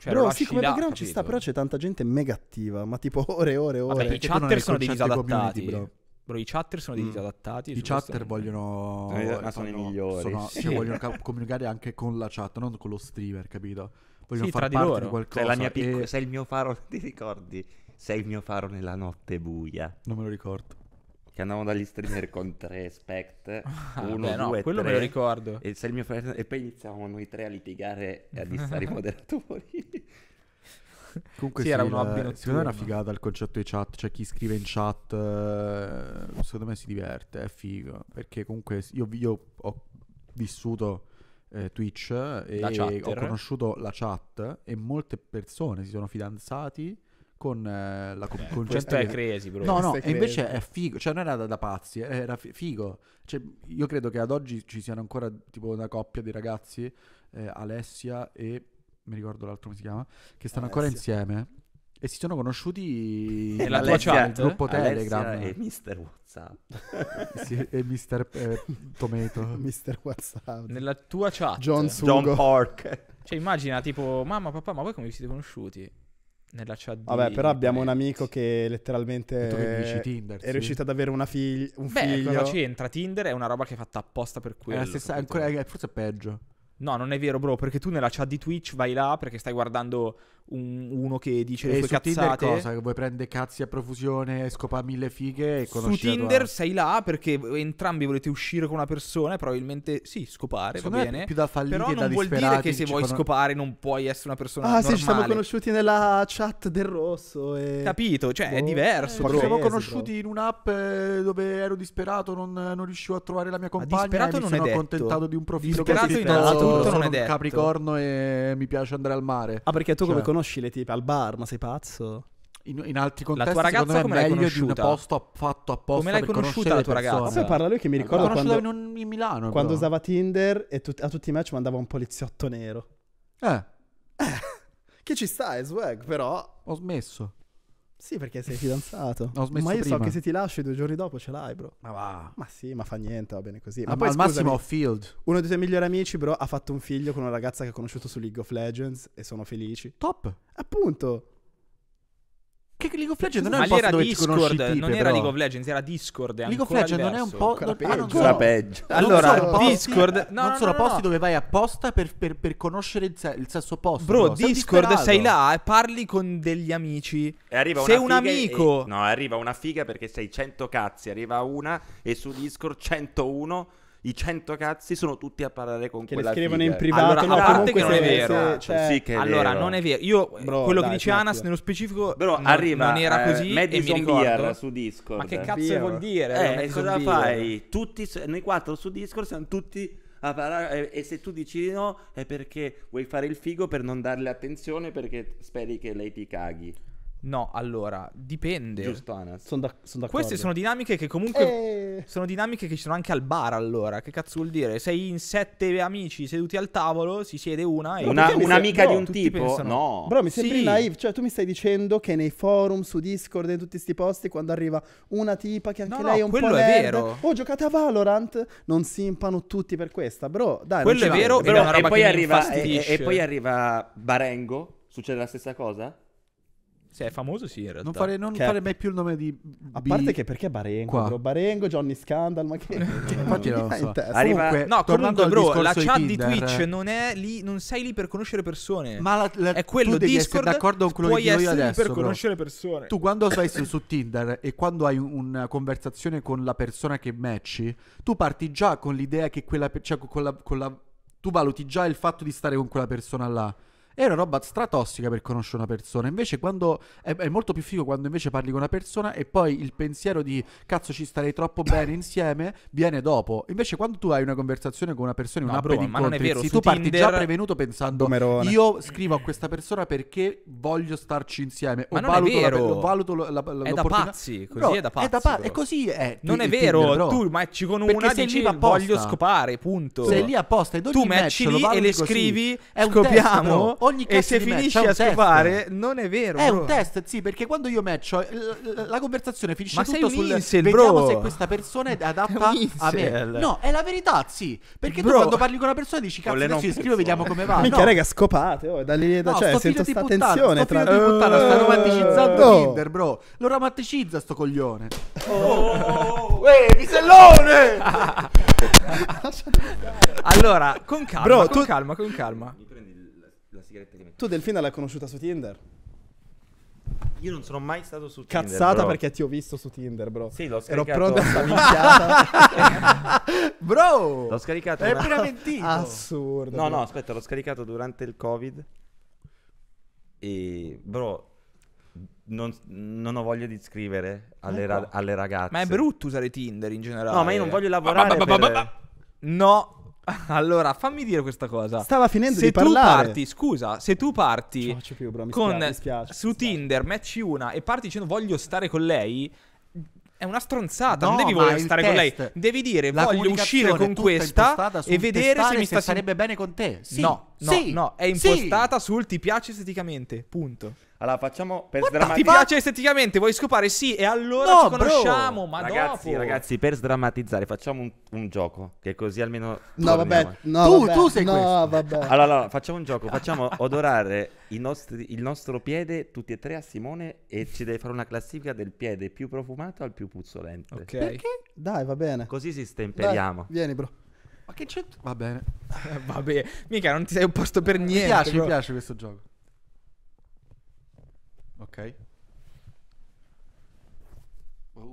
Cioè, però sì, come background ci sta, però c'è tanta gente mega attiva, ma tipo ore e ore e ore. Vabbè, i chatter sono dei disadattati, bro. Bro, i chatter sono dei disadattati. Mm. I chatter vogliono. Eh, eh, sono i migliori. Sono, sì. Cioè, vogliono comunicare anche con la chat, non con lo streamer, capito? Vogliono sì, far parte loro. di qualcosa. Sei, la picco- e... sei il mio faro, ti ricordi? Sei il mio faro nella notte buia. Non me lo ricordo. Che andavamo dagli streamer con tre spec, ah, uno, beh, no, due, quello tre, me lo ricordo. E, fratello, e, poi iniziavamo noi tre a litigare e a dissare i moderatori. Comunque sì, sì, era un hobby Secondo me è una figata il concetto di chat, cioè chi scrive in chat eh, secondo me si diverte, è figo, perché comunque io, io ho vissuto eh, Twitch e ho conosciuto la chat e molte persone si sono fidanzati con eh, la co- eh, concetto è crazy bro. no no e invece è figo cioè non era da, da pazzi eh, era figo cioè, io credo che ad oggi ci siano ancora tipo una coppia di ragazzi eh, Alessia e mi ricordo l'altro come si chiama che stanno Alessia. ancora insieme e si sono conosciuti nella tua chat gruppo Alessia Telegram e Mister WhatsApp sì, e Mister eh, Tomato Mister WhatsApp nella tua chat John, John Park cioè immagina tipo mamma papà ma voi come vi siete conosciuti nella chat Vabbè, però abbiamo un amico che letteralmente che Tinder, è sì. riuscito ad avere una figlia, un Beh, figlio. Beh, cosa c'entra? Tinder è una roba che è fatta apposta per quello. È la stessa, ancora, eh, forse è peggio. No, non è vero, bro, perché tu nella chat di Twitch vai là perché stai guardando un, uno che dice e le sue cazzate. Tinder cosa? Che vuoi prendere cazzi a profusione, e scopa mille fighe e conosci Su Tinder tua... sei là perché entrambi volete uscire con una persona e probabilmente, sì, scopare, Secondo va bene. più da fallire Però non vuol dire che se vuoi con... scopare non puoi essere una persona ah, normale. Ah, sì, ci siamo conosciuti nella chat del rosso e... Capito, cioè, boh. è diverso, eh, bro. Ci siamo conosciuti in un'app eh, dove ero disperato, non, non, riuscivo a trovare la mia compagna Ma disperato mi non sono è accontentato di un profilo disperato in alto sono, non sono detto. capricorno e mi piace andare al mare. Ah, perché tu cioè. come conosci le tipe? Al bar, ma sei pazzo? In, in, altri contesti, la tua ragazza come l'hai conosciuta? Di un posto fatto apposta come l'hai conosciuta la tua ragazza? Vabbè, parla lui che mi ricordo quando, in, in Milano, quando però. usava Tinder e tut- a tutti i match mandava un poliziotto nero. Eh. eh. che ci sta, è swag, però. Ho smesso. Sì, perché sei fidanzato. Ho smesso ma io prima. so che se ti lascio due giorni dopo ce l'hai, bro. Ma va. Ma sì, ma fa niente, va bene così. Ma ah, poi al scusami, massimo Field. Uno dei tuoi migliori amici, bro, ha fatto un figlio con una ragazza che ha conosciuto su League of Legends e sono felici. Top. Appunto. Che League of Legends non è un Ma lì era posto Discord, dove non era League of Legends, era Discord. È League of Legends non è un po'. Ancora non, peggio. Ah, non sono, Allora, posti, Discord. No, non sono no, posti dove vai apposta per, per, per conoscere il, il, sesso opposto. Bro, bro. Discord sei là e parli con degli amici. E arriva Se un amico. E, no, arriva una figa perché sei 100 cazzi. Arriva una e su Discord 101 i cento cazzi sono tutti a parlare con che quella Che le scrivono figa. in privato, allora, no, a parte che non è vero. Se, cioè, sì che è allora, vero. non è vero. Io, Bro, quello dai, che dice Anas nello specifico Bro, non, arriva, non era eh, così Madison e mi ricordo. su Discord. Ma che cazzo Beer. vuol dire? Eh, eh cosa Beer. fai? Tutti, noi quattro su Discord siamo tutti... A parlare, e se tu dici di no è perché vuoi fare il figo per non darle attenzione perché speri che lei ti caghi. No, allora, dipende. Giusto, Ana. Sono, da, son d'accordo. Queste sono dinamiche che comunque. Eh. Sono dinamiche che ci sono anche al bar, allora. Che cazzo vuol dire? Sei in sette amici seduti al tavolo, si siede una e. Una, un'amica no, di un tipo? Pensano. No. Bro, mi sembri sì. live. Cioè, tu mi stai dicendo che nei forum, su Discord, in tutti questi posti, quando arriva una tipa che anche no, lei è un quello po' quello è vero. Oh, giocate a Valorant? Non si impano tutti per questa, bro. Dai, quello è vero. Però, è e, poi arriva, e, e poi arriva Barengo. Succede la stessa cosa? Se è famoso, sì, in realtà. Non fare, non fare mai più il nome di. A parte che perché Barengo? Barengo, Johnny Scandal, ma che. Infatti non lo so. Arriva... Comunque, no, comunque, bro, la chat di Twitch eh. non è lì, non sei lì per conoscere persone. Ma la, la, è quello di Discord. Essere d'accordo con quello che dico io adesso. per bro. conoscere persone. Tu quando sei su, su Tinder e quando hai una conversazione con la persona che matchi, tu parti già con l'idea che quella. Cioè, con la, con la, tu valuti già il fatto di stare con quella persona là. È una roba stratossica per conoscere una persona. Invece, quando è, è, molto più figo quando invece parli con una persona e poi il pensiero di cazzo ci starei troppo bene insieme viene dopo. Invece, quando tu hai una conversazione con una persona in no, una bro, ma non è vero, tu parti Tinder... già prevenuto pensando Domerone. io scrivo a questa persona perché voglio starci insieme. Ma o non valuto, è vero. La, valuto la, la, è da pazzi, così bro, è da pazzi. È da pazzi, eh, è così è. Non ti, è vero, Tinder, tu matchi con una perché dici voglio scopare, punto. Sei lì apposta e tu matchi lì e le scrivi, è un scopiamo ogni cazzo E se finisci a trovare, non è vero. È bro. un test, sì, perché quando io matcho, l- l- la conversazione finisce Ma tutto sul incel, vediamo bro. se questa persona è adatta a me. No, è la verità, sì. Perché bro. tu quando parli con una persona dici cazzo, adesso ti scrivo, vediamo come va. Mica, no. raga, scopate, oh, da lì, da, no, cioè, sento sta tensione tra di puttana, sta eh. romanticizzando oh. Tinder, bro. Lo romanticizza sto coglione. Oh, eh, pisellone! allora, con calma, bro, con tu... calma, con calma sigaretta che metto. Tu Delfina l'hai conosciuta su Tinder? Io non sono mai stato su Tinder. Cazzata perché ti ho visto su Tinder, bro. Sì, l'ho scaricato. Ero pronto a sta minchiata. bro! L'ho scaricato. È una... pure mentito. Assurdo. No, bro. no, aspetta, l'ho scaricato durante il Covid. E, bro, non, non, ho voglia di scrivere alle, ra- ecco. alle, ragazze. Ma è brutto usare Tinder in generale. No, ma io non voglio lavorare. Ba, ba, ba, per... No, Allora, fammi dire questa cosa. Stava finendo se di parlare. Se tu parti, scusa, se tu parti più, bro, con spiace, spiace, su spiace. Tinder, matchi una e parti dicendo voglio stare con lei, è una stronzata, no, non devi voler stare test, con lei. Devi dire voglio uscire con questa e vedere se mi sta se sarebbe bene con te. Sì. No, no, sì. no, è impostata sì. sul ti piace esteticamente, punto. Allora facciamo per sdrammatizzare. Ti piace esteticamente? Vuoi scopare? Sì, e allora no, ci conosciamo. Bro. Ma ragazzi, dopo. ragazzi, per sdrammatizzare, facciamo un, un gioco. Che così almeno. No, vabbè, no, tu, vabbè. tu sei no, questo. Vabbè. Allora, allora, facciamo un gioco. Facciamo odorare nostri, il nostro piede, tutti e tre, a Simone. E ci deve fare una classifica del piede più profumato al più puzzolente. Ok. Perché? Dai, va bene. Così si stemperiamo. Dai, vieni, bro. Ma che c'è? Va bene. Vabbè, mica non ti sei opposto per niente. Mi piace, bro. mi piace questo gioco. Ok.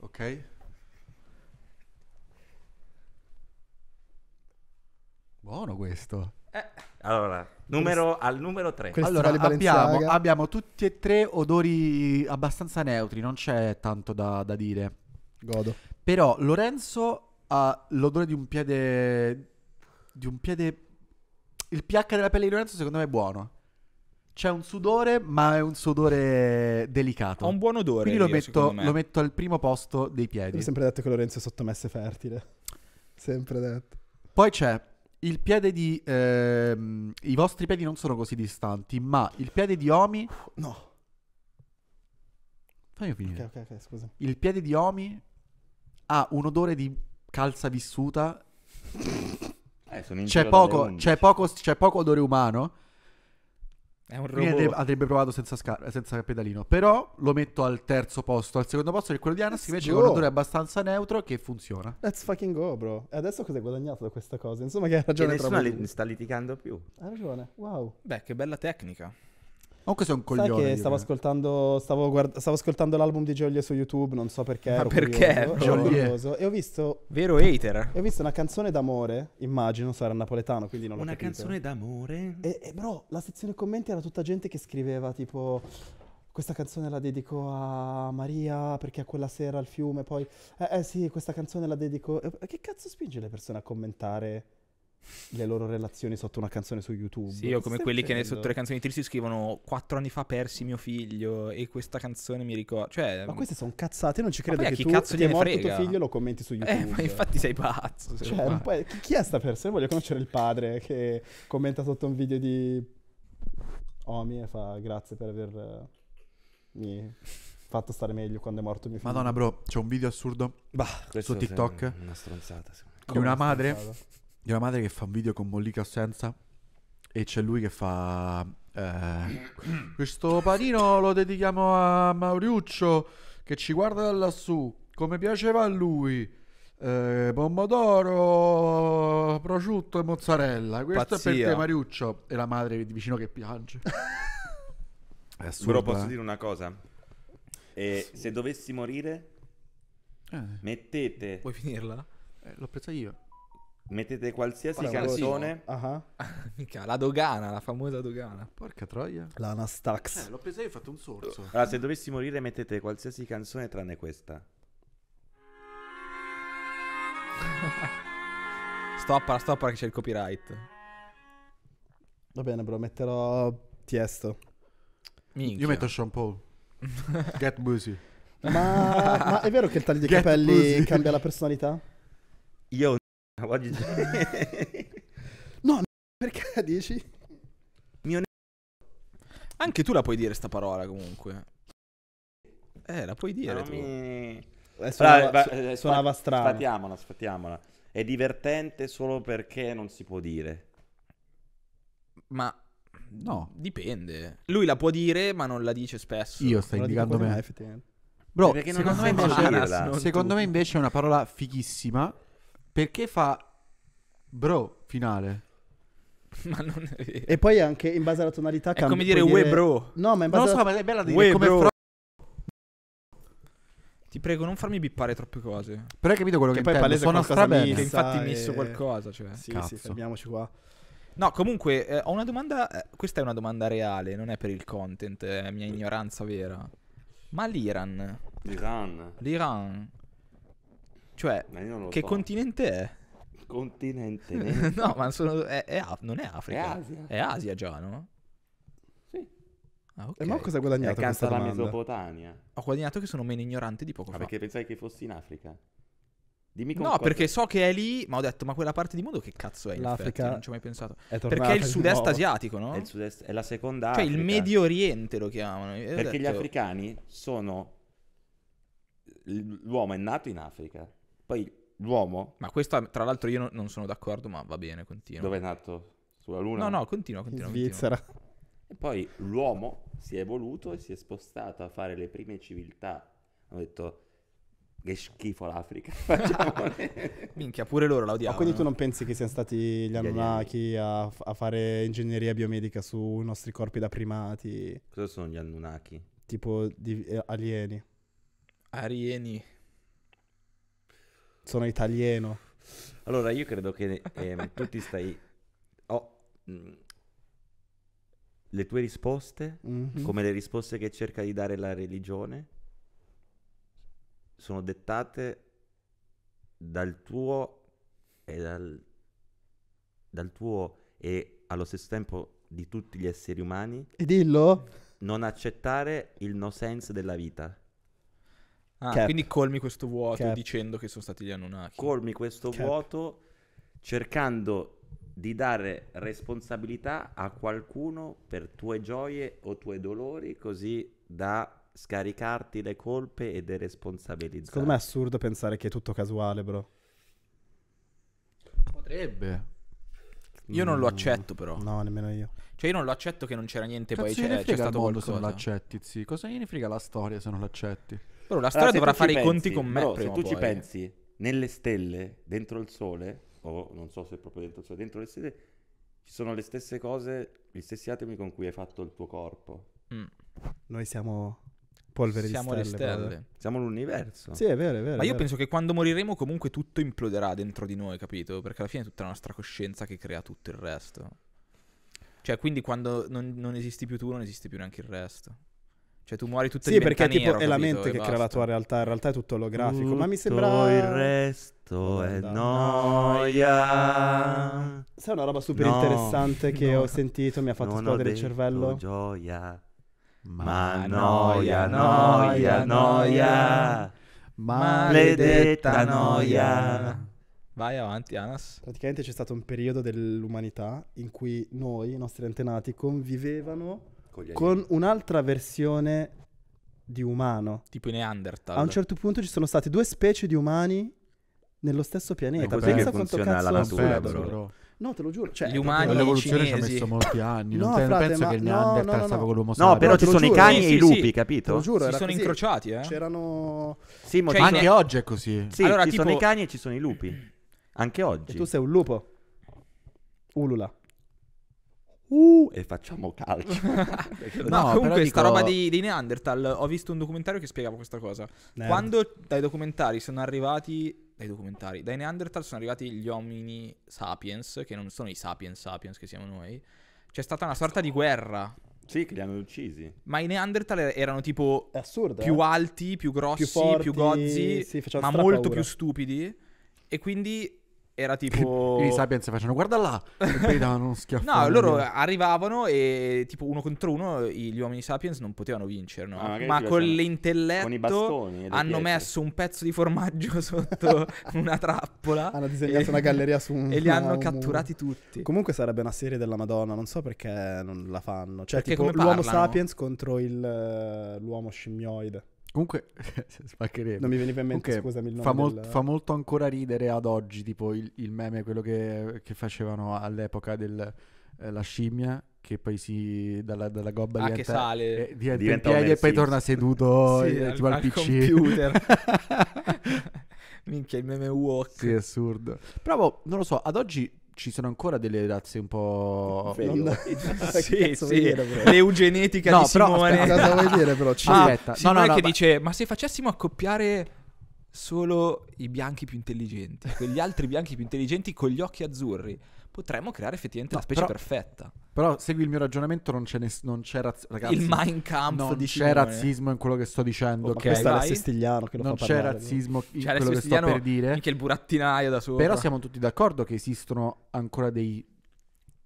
ok. Buono questo. Eh. Allora, numero- al numero 3. Questo Allora, vale abbiamo, abbiamo tutti e tre odori abbastanza neutri, non c'è tanto da, da dire. Godo. Però Lorenzo ha l'odore di un piede. di un piede il pH della pelle di Lorenzo secondo me è buono. C'è un sudore, ma è un sudore delicato. Ha un buon odore. Quindi lo, io, metto, lo metto al primo posto dei piedi. Mi sempre detto che Lorenzo è sottomesso e fertile. Sempre detto. Poi c'è il piede di... Ehm, I vostri piedi non sono così distanti, ma il piede di Omi... Uh, no. Fammi finire. Ok, ok, ok, scusa. Il piede di Omi ha un odore di calza vissuta Eh, c'è, poco, c'è, poco, c'è poco odore umano. È un robot. Quindi andrebbe provato senza, scar- senza, pedalino. Però lo metto al terzo posto. Al secondo posto è quello di Anas, invece con un odore abbastanza neutro che funziona. Let's fucking go, bro. E adesso cosa hai guadagnato da questa cosa? Insomma, che hai ragione. E nessuno li- sta litigando più. Hai ragione. Wow. Beh, che bella tecnica. Ma questo è un coglione. Sai che stavo ascoltando, stavo, guarda- stavo ascoltando, l'album di Joliet su YouTube, non so perché. Ma perché? Joliet. E ho visto. Vero hater. E ho visto una canzone d'amore, immagino, sarà napoletano, quindi non lo so. Una capito. canzone d'amore? E, e bro, la sezione commenti era tutta gente che scriveva tipo questa canzone la dedico a Maria perché a quella sera al fiume, poi eh, eh sì, questa canzone la dedico... Che cazzo spinge le persone a commentare? le loro relazioni sotto una canzone su YouTube. Sì, o come quelli facendo? che sotto le canzoni tristi scrivono quattro anni fa persi mio figlio e questa canzone mi ricorda. Cioè, ma mm. queste sono cazzate, non ci credo vabbè, che chi tu cazzo sia morto frega. tuo figlio lo commenti su YouTube. Eh, ma infatti sei pazzo. cioè, pazzo. Poi, chi, chi è sta persona? Voglio conoscere il padre che commenta sotto un video di Omi e fa grazie per avermi eh, fatto stare meglio quando è morto mio figlio. Madonna bro, c'è un video assurdo bah, su TikTok. Una stronzata, Di una madre di una madre che fa un video con Mollica Senza e c'è lui che fa eh, questo panino lo dedichiamo a Mauriuccio che ci guarda da lassù come piaceva a lui eh, pomodoro prosciutto e mozzarella questo Pazzia. è per te Mariuccio e la madre vicino che piange è però posso eh. dire una cosa e se dovessi morire eh. mettete vuoi finirla? Eh, l'ho presa io Mettete qualsiasi canzone. Uh-huh. la dogana, la famosa dogana. Porca troia. La Anastax. Eh, l'ho presa e ho fatto un sorso. Allora, se dovessi morire, mettete qualsiasi canzone tranne questa. stoppa, stoppa che c'è il copyright. Va bene, bro, metterò Tiesto. Minchia. Io metto Sean Paul. Get busy. Ma, ma è vero che il taglio dei Get capelli busy. cambia la personalità? Io What ah, no, perché la dici? Mio ne- Anche tu la puoi dire sta parola comunque. Eh, la puoi dire. tu. Mi... Eh, suonava, allora, su- suonava strano. Sfattiamola, sfattiamola. È divertente solo perché non si può dire. Ma no, dipende. Lui la può dire, ma non la dice spesso. Io sto indicando me. me Bro, secondo, me invece, secondo me invece è una parola fighissima perché fa bro finale? ma non è vero. E poi anche in base alla tonalità È cambia. come dire we ue bro. No, ma in Non base lo so, alla... ma è bella dire come bro. fro- Ti prego, non farmi bippare troppe cose. Però hai capito quello che, Che poi intendo, palese suona qualcosa strabene. Che infatti misso messo eh, qualcosa, cioè. Sì, Cazzo. sì, fermiamoci qua. No, comunque, eh, ho una domanda. eh, questa è una domanda reale, non è per il content, è eh, mia ignoranza vera. Ma l'Iran, L'Iran. l'Iran cioè, che so. continente è? Continente? no, ma sono, è, è, non è Africa. È Asia. È Asia già, no? Ah, okay. E ma cosa ha guadagnato? È questa Mesopotamia. Ho guadagnato che sono meno ignorante di poco ah, fa. perché pensai che fossi in Africa? Dimmi come. No, perché so che è lì, ma ho detto, ma quella parte di mondo che cazzo è? L'Africa. Effetti, non ci ho mai pensato. È perché è il sud-est asiatico, no? È, il sud-est, è la seconda. Cioè Africa. il Medio Oriente lo chiamano. perché detto... gli africani sono. L'uomo è nato in Africa. Poi l'uomo... Ma questo, tra l'altro, io non sono d'accordo, ma va bene, continua. Dove è nato? Sulla Luna? No, no, continua, continua. Svizzera. Continua. E poi l'uomo si è evoluto e si è spostato a fare le prime civiltà. Hanno detto che schifo l'Africa. Minchia, pure loro la odiavano. Ma oh, quindi tu non pensi che siano stati gli Anunnaki a, a, fare ingegneria biomedica sui nostri corpi da primati? Cosa sono gli Anunnaki? Tipo di, eh, alieni. Arieni. Sono italiano. Allora, io credo che ehm, tu ti stai... Oh, mh, mm, le tue risposte, mm-hmm. come le risposte che cerca di dare la religione, sono dettate dal tuo e dal, dal tuo e allo stesso tempo di tutti gli esseri umani. E dillo? Non accettare il no sense della vita. Ah, quindi colmi questo vuoto Cap. dicendo che sono stati gli Anunnaki. Colmi questo Cap. vuoto cercando di dare responsabilità a qualcuno per tue gioie o tue dolori, così da scaricarti le colpe e deresponsabilizzarti. Secondo me è assurdo pensare che è tutto casuale, bro. Potrebbe. Io non lo mm. accetto, però. No, nemmeno io. Cioè, io non lo accetto che non c'era niente. Cazzo poi c'è, c'è stato mondo qualcosa. se non l'accetti, sì. Cosa gliene frega la storia se non l'accetti? Però la storia dovrà fare pensi, i conti con me. Però, se tu ci pensi, nelle stelle, dentro il Sole, o non so se è proprio dentro il Sole, dentro le stelle ci sono le stesse cose, gli stessi atomi con cui hai fatto il tuo corpo. Mm. Noi siamo polvere siamo di stelle. Siamo le stelle. Siamo l'universo. Sì, è vero, è vero. Ma io vero. penso che quando moriremo comunque tutto imploderà dentro di noi, capito? Perché alla fine è tutta la nostra coscienza che crea tutto il resto. Cioè, quindi quando non, non esisti più tu, non esiste più neanche il resto. Cioè tu muori tutte le Sì, perché tipo, è la mente che basta. crea la tua realtà, in realtà è tutto olografico, tutto ma mi sembra... Poi il resto è noia. Sai una roba super no, interessante che no. ho sentito, mi ha fatto esplodere il cervello? gioia, ma noia, noia, noia, maledetta noia. Vai avanti, Anas. Praticamente c'è stato un periodo dell'umanità in cui noi, i nostri antenati, convivevano con gli un'altra versione di umano. Tipo i Neanderthal. A un certo punto ci sono state due specie di umani nello stesso ecco, pianeta. È Pensa quanto cazzo la natura, bro. bro. No, te lo giuro. Cioè, gli umani l'evoluzione ci ha messo molti anni. No, non te, frate, penso che il Neanderthal no, no, no. stava con l'uomo No, però ci sono giuro. i cani sì, e i lupi, sì. capito? Te lo giuro, si sono così. incrociati, eh. C'erano sì, cioè, anche ne... oggi è così. Sì, allora, ci tipo... sono i cani e ci sono i lupi. Anche oggi. E tu sei un lupo. Ulula. Uh, e facciamo calcio. no, no comunque, dico... sta roba di, di, Neanderthal. Ho visto un documentario che spiegava questa cosa. Nerd. Quando dai documentari sono arrivati. Dai documentari, dai Neanderthal sono arrivati gli uomini sapiens, che non sono i sapiens sapiens che siamo noi. C'è stata una sorta di guerra. Sì, che li hanno uccisi. Ma i Neanderthal er-, erano tipo assurdo, più eh? alti, più grossi, più, forti, più gozzi, sì, ma molto paura. più stupidi. E quindi era tipo. I Sapiens facevano guarda là! E poi davano uno schiaffo. No, loro arrivavano e tipo uno contro uno gli uomini Sapiens non potevano vincere, no? Ah, Ma con l'intelletto con i bastoni eh, hanno messo un pezzo di formaggio sotto una trappola. Hanno disegnato e... una galleria su un. E li hanno catturati tutti. Comunque sarebbe una serie della Madonna, non so perché non la fanno. Cioè, perché tipo l'uomo Sapiens contro il, eh, l'uomo scimmioide. Comunque, spaccherebbe. Non mi veniva in mente, Comunque, scusami il nome. Fa, mol- del... fa, molto ancora ridere ad oggi, tipo il, il meme, quello che, che facevano all'epoca della eh, scimmia che poi si dalla, dalla gobba ah, diventa, che sale. Eh, diventa, diventa in piedi e poi torna seduto sì, eh, tipo al, al PC. computer. Minchia, il meme walk. Sì, assurdo. Però, boh, non lo so, ad oggi ci sono ancora delle razze un po'. Non... sì, sì. Dire, l'eugenetica no, di però, Simone. Aspetta, cosa vuoi dire, però? Ci... Ah, aspetta. Simone no, no, no, che ma... dice: Ma se facessimo accoppiare solo i bianchi più intelligenti, quegli altri bianchi più intelligenti con gli occhi azzurri potremmo creare effettivamente no, la specie però, perfetta. Però segui il mio ragionamento, non, c'è, ness- non c'è raz- ragazzi, Il Mein Kampf non di c'è Simone. razzismo in quello che sto dicendo. Okay, questo vai. è Stigliano che lo non fa parlare. Non c'è razzismo in cioè, quello che sto per dire. Anche il burattinaio da sopra. Però siamo tutti d'accordo che esistono ancora dei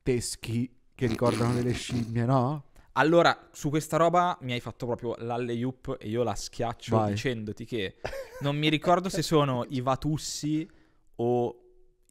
teschi che ricordano delle scimmie, no? Allora, su questa roba mi hai fatto proprio l'alley-oop e io la schiaccio Vai. dicendoti che non mi ricordo se sono i Vatussi o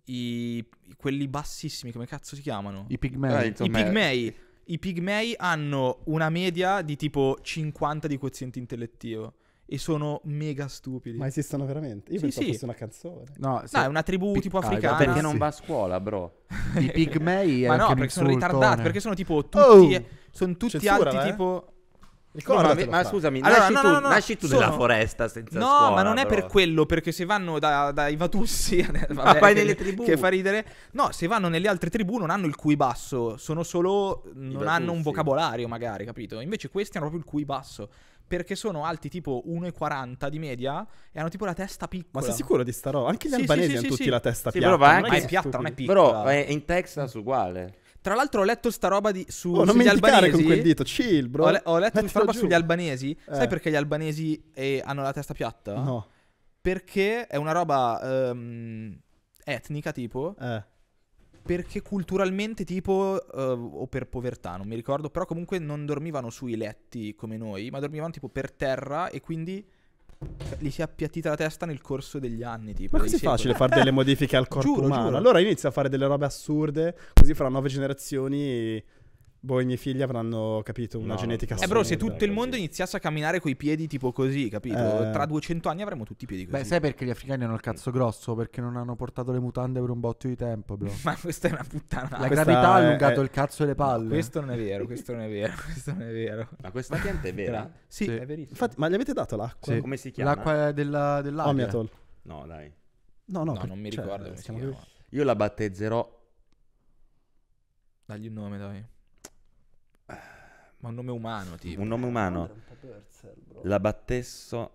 i, quelli bassissimi, come cazzo si chiamano? I pigmei. Eh, I pigmei. Eh, I pigmei hanno una media di tipo 50 di quoziente intellettivo. E sono mega stupidi. Ma esistono veramente? Io sì, pensavo sì. fosse una canzone. No, no è una tribù Pi- tipo ah, africana. Ah, perché non va a scuola, bro. I pigmei Ma no, perché sono ritardati, perché sono tipo tutti... Oh! Sono tutti Censura, alti eh? tipo... Ricordami, ma scusami, allora, nasci, no, no, no, tu, nasci tu sono... nella foresta senza no, scuola. No, ma non però. è per quello, perché se vanno da, dai Vatussi, vabbè, ah, vai nelle tribù. Che fa ridere. No, se vanno nelle altre tribù non hanno il cui basso, sono solo... I non Vatussi. hanno un vocabolario magari, capito? Invece questi hanno proprio il cui basso perché sono alti tipo 1,40 di media e hanno tipo la testa piccola. Ma sei sicuro di sta roba? Anche gli sì, albanesi sì, sì, hanno tutti la testa sì, piatta. Però va Ma è piatta, non è piccola. Però è in Texas uguale. Tra l'altro ho letto sta roba di, su, oh, sugli albanesi. con quel dito, chill, bro. Ho, le, ho letto questa roba giù. sugli albanesi. Eh. Sai perché gli albanesi eh, hanno la testa piatta? No. Perché è una roba um, etnica, tipo. Eh. Perché culturalmente, tipo, uh, o per povertà, non mi ricordo, però comunque non dormivano sui letti come noi, ma dormivano tipo per terra e quindi li si è appiattita la testa nel corso degli anni. Tipo, Ma così è facile fare delle modifiche al corpo giuro, umano. Giuro. Allora inizia a fare delle robe assurde, così fra nuove generazioni Boh, i miei figli avranno capito una no, genetica Eh, bro, se tutto il mondo iniziasse a camminare coi piedi tipo così, capito? Eh. Tra 200 anni avremmo tutti i piedi così. Beh, sai perché gli africani hanno il cazzo grosso? Perché non hanno portato le mutande per un botto di tempo, bro. Ma questa è una puttana. La questa gravità ha allungato è... il cazzo e le palle. No, questo non è vero, questo non è vero, questo non è vero. Ma questa pianta è vera? sì, sì, è verissimo. Infatti, ma gli avete dato l'acqua? Sì. Come si chiama? L'acqua della, dell'aria. Omiatol. Oh, no, dai. No, no, no per... non mi cioè, ricordo cioè, Io la battezzerò... Dagli un nome, dai. Ma un nome umano, tipo. Un nome umano. La Battesso.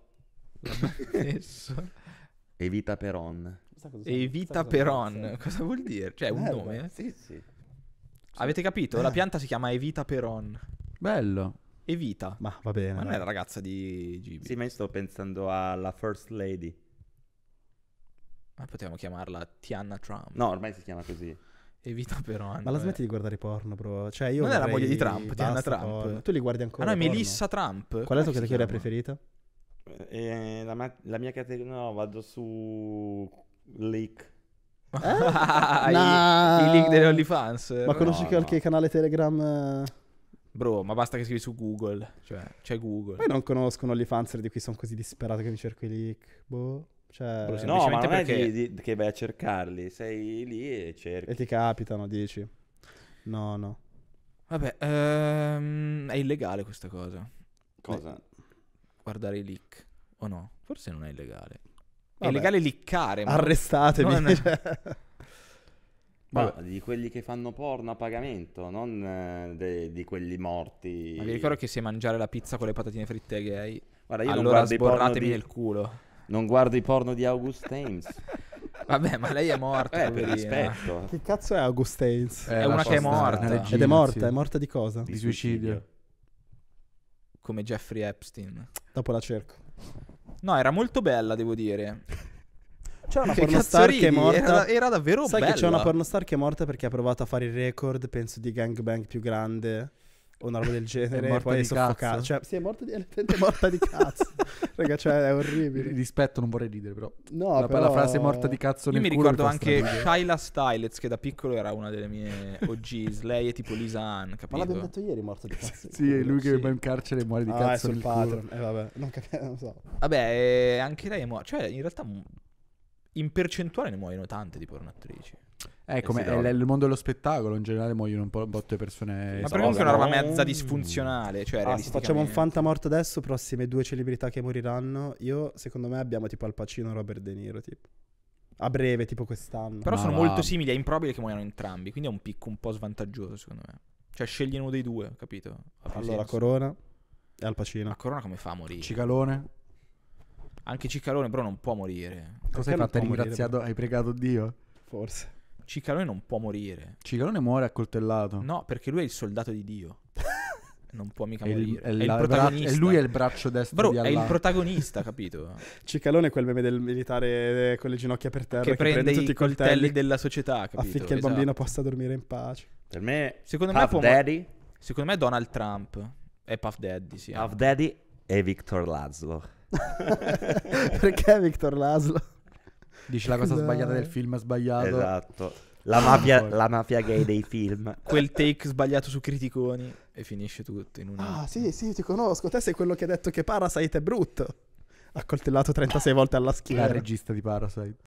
La Battesso. Evita Peron. Evita Peron. Cosa vuol dire? Cioè, un nome? Sì, sì. Avete capito? La pianta si chiama Evita Peron. Bello. Evita. Ma va bene. Ma non è la ragazza di Gibi. Sì, ma io sto pensando alla First Lady. Ma potremmo chiamarla Tiana Trump. No, ormai si chiama così. Evita però. Andrea. Ma la smetti di guardare porno, bro. Cioè, io non è la moglie di Trump, Diana Trump. Porno. Tu li guardi ancora. Ah, no, è Melissa Trump. Qual è la tua categoria preferita? Eh, eh la, ma- la, mia categoria. No, vado su. Leak. Eh? no. I, I leak delle OnlyFans. Ma conosci no, qualche no. canale Telegram? Eh? Bro, ma basta che scrivi su Google. Cioè, c'è Google. Poi non conoscono OnlyFans di cui sono così disperato che mi cerco i leak. Boh. Cioè, no, ma non perché... è di, di, che vai a cercarli, sei lì e cerchi. E ti capitano, dici. No, no. Vabbè, ehm, è illegale questa cosa. Cosa? Beh, guardare i leak, o no? Forse non è illegale. Vabbè. È illegale leakare. Ma... Arrestatevi. Non è... Cioè. Ma di quelli che fanno porno a pagamento, non eh, de, di quelli morti. Ma vi ricordo che se mangiare la pizza con le patatine fritte gay. Guarda, io allora non sborratemi di... nel culo. Non guardo i porno di August Ames. Vabbè, ma lei è morta. Eh, per rispetto. Che cazzo è August Ames? È, è una che è morta. Regina, Ed è morta, sì. è morta di cosa? Di, di suicidio. suicidio. Come Jeffrey Epstein. Dopo la cerco. No, era molto bella, devo dire. C'è una che pornostar che è morta. Era, era davvero Sai bella. Sai che c'è una pornostar che è morta perché ha provato a fare il record, penso, di gangbang più grande o una roba del genere, è poi è soffocata. Cioè, sì, è morta di, è morta di cazzo. Raga, cioè, è orribile. Rispetto, non vorrei ridere, però. No, la, però... la frase morta di cazzo Io mi ricordo anche Shyla Stylets, che da piccolo era una delle mie OGs. Lei è tipo Lisa Ann, capito? Ma l'abbiamo detto ieri, morta di cazzo. sì, è lui sì. che va in carcere e muore di ah, cazzo. Ah, è sul padre. Eh, vabbè, non capisco, non so. Vabbè, eh, anche lei è morta. Cioè, in realtà, in percentuale ne muoiono tante di porno è eh, eh, come è il mondo dello spettacolo in generale muoiono un po' botte persone. Ma perché comunque è una roba mezza disfunzionale. Cioè, ah, se facciamo un fanta morto adesso, prossime due celebrità che moriranno. Io, secondo me, abbiamo tipo Al Pacino e Robert De Niro. Tipo. A breve, tipo quest'anno. Però Ma sono va. molto simili, è improbabile che muoiano entrambi. Quindi è un picco un po' svantaggioso, secondo me. Cioè, scegli uno dei due, capito? allora, Corona e Al Pacino. Ma Corona come fa a morire? Cicalone. Anche Cicalone, però, non può morire. Cosa hai fatto? Hai ringraziato? Hai pregato Dio? Forse. Cicalone non può morire. Cicalone muore accoltellato. No, perché lui è il soldato di Dio. non può mica è morire. È, è, il protagonista. è lui è il braccio destro Bro, di Allah. è il protagonista, capito? Cicalone è quel meme del militare eh, con le ginocchia per terra che, che prende, prende tutti i coltelli, coltelli della società, capito? Affinché esatto. il bambino possa dormire in pace. Per me Secondo Puff me Daddy Secondo me Donald Trump è Puff Daddy, sì. Puff Daddy e Victor Laszlo. Perché Victor Laszlo? Dici la cosa esatto. sbagliata del film sbagliato. Esatto. La mafia, la mafia gay dei film. Quel take sbagliato su Criticoni e finisce tutto in una... Ah, sì, sì, ti conosco. Te sei quello che ha detto che Parasite è brutto. Ha coltellato 36 volte alla schiena. La regista di Parasite.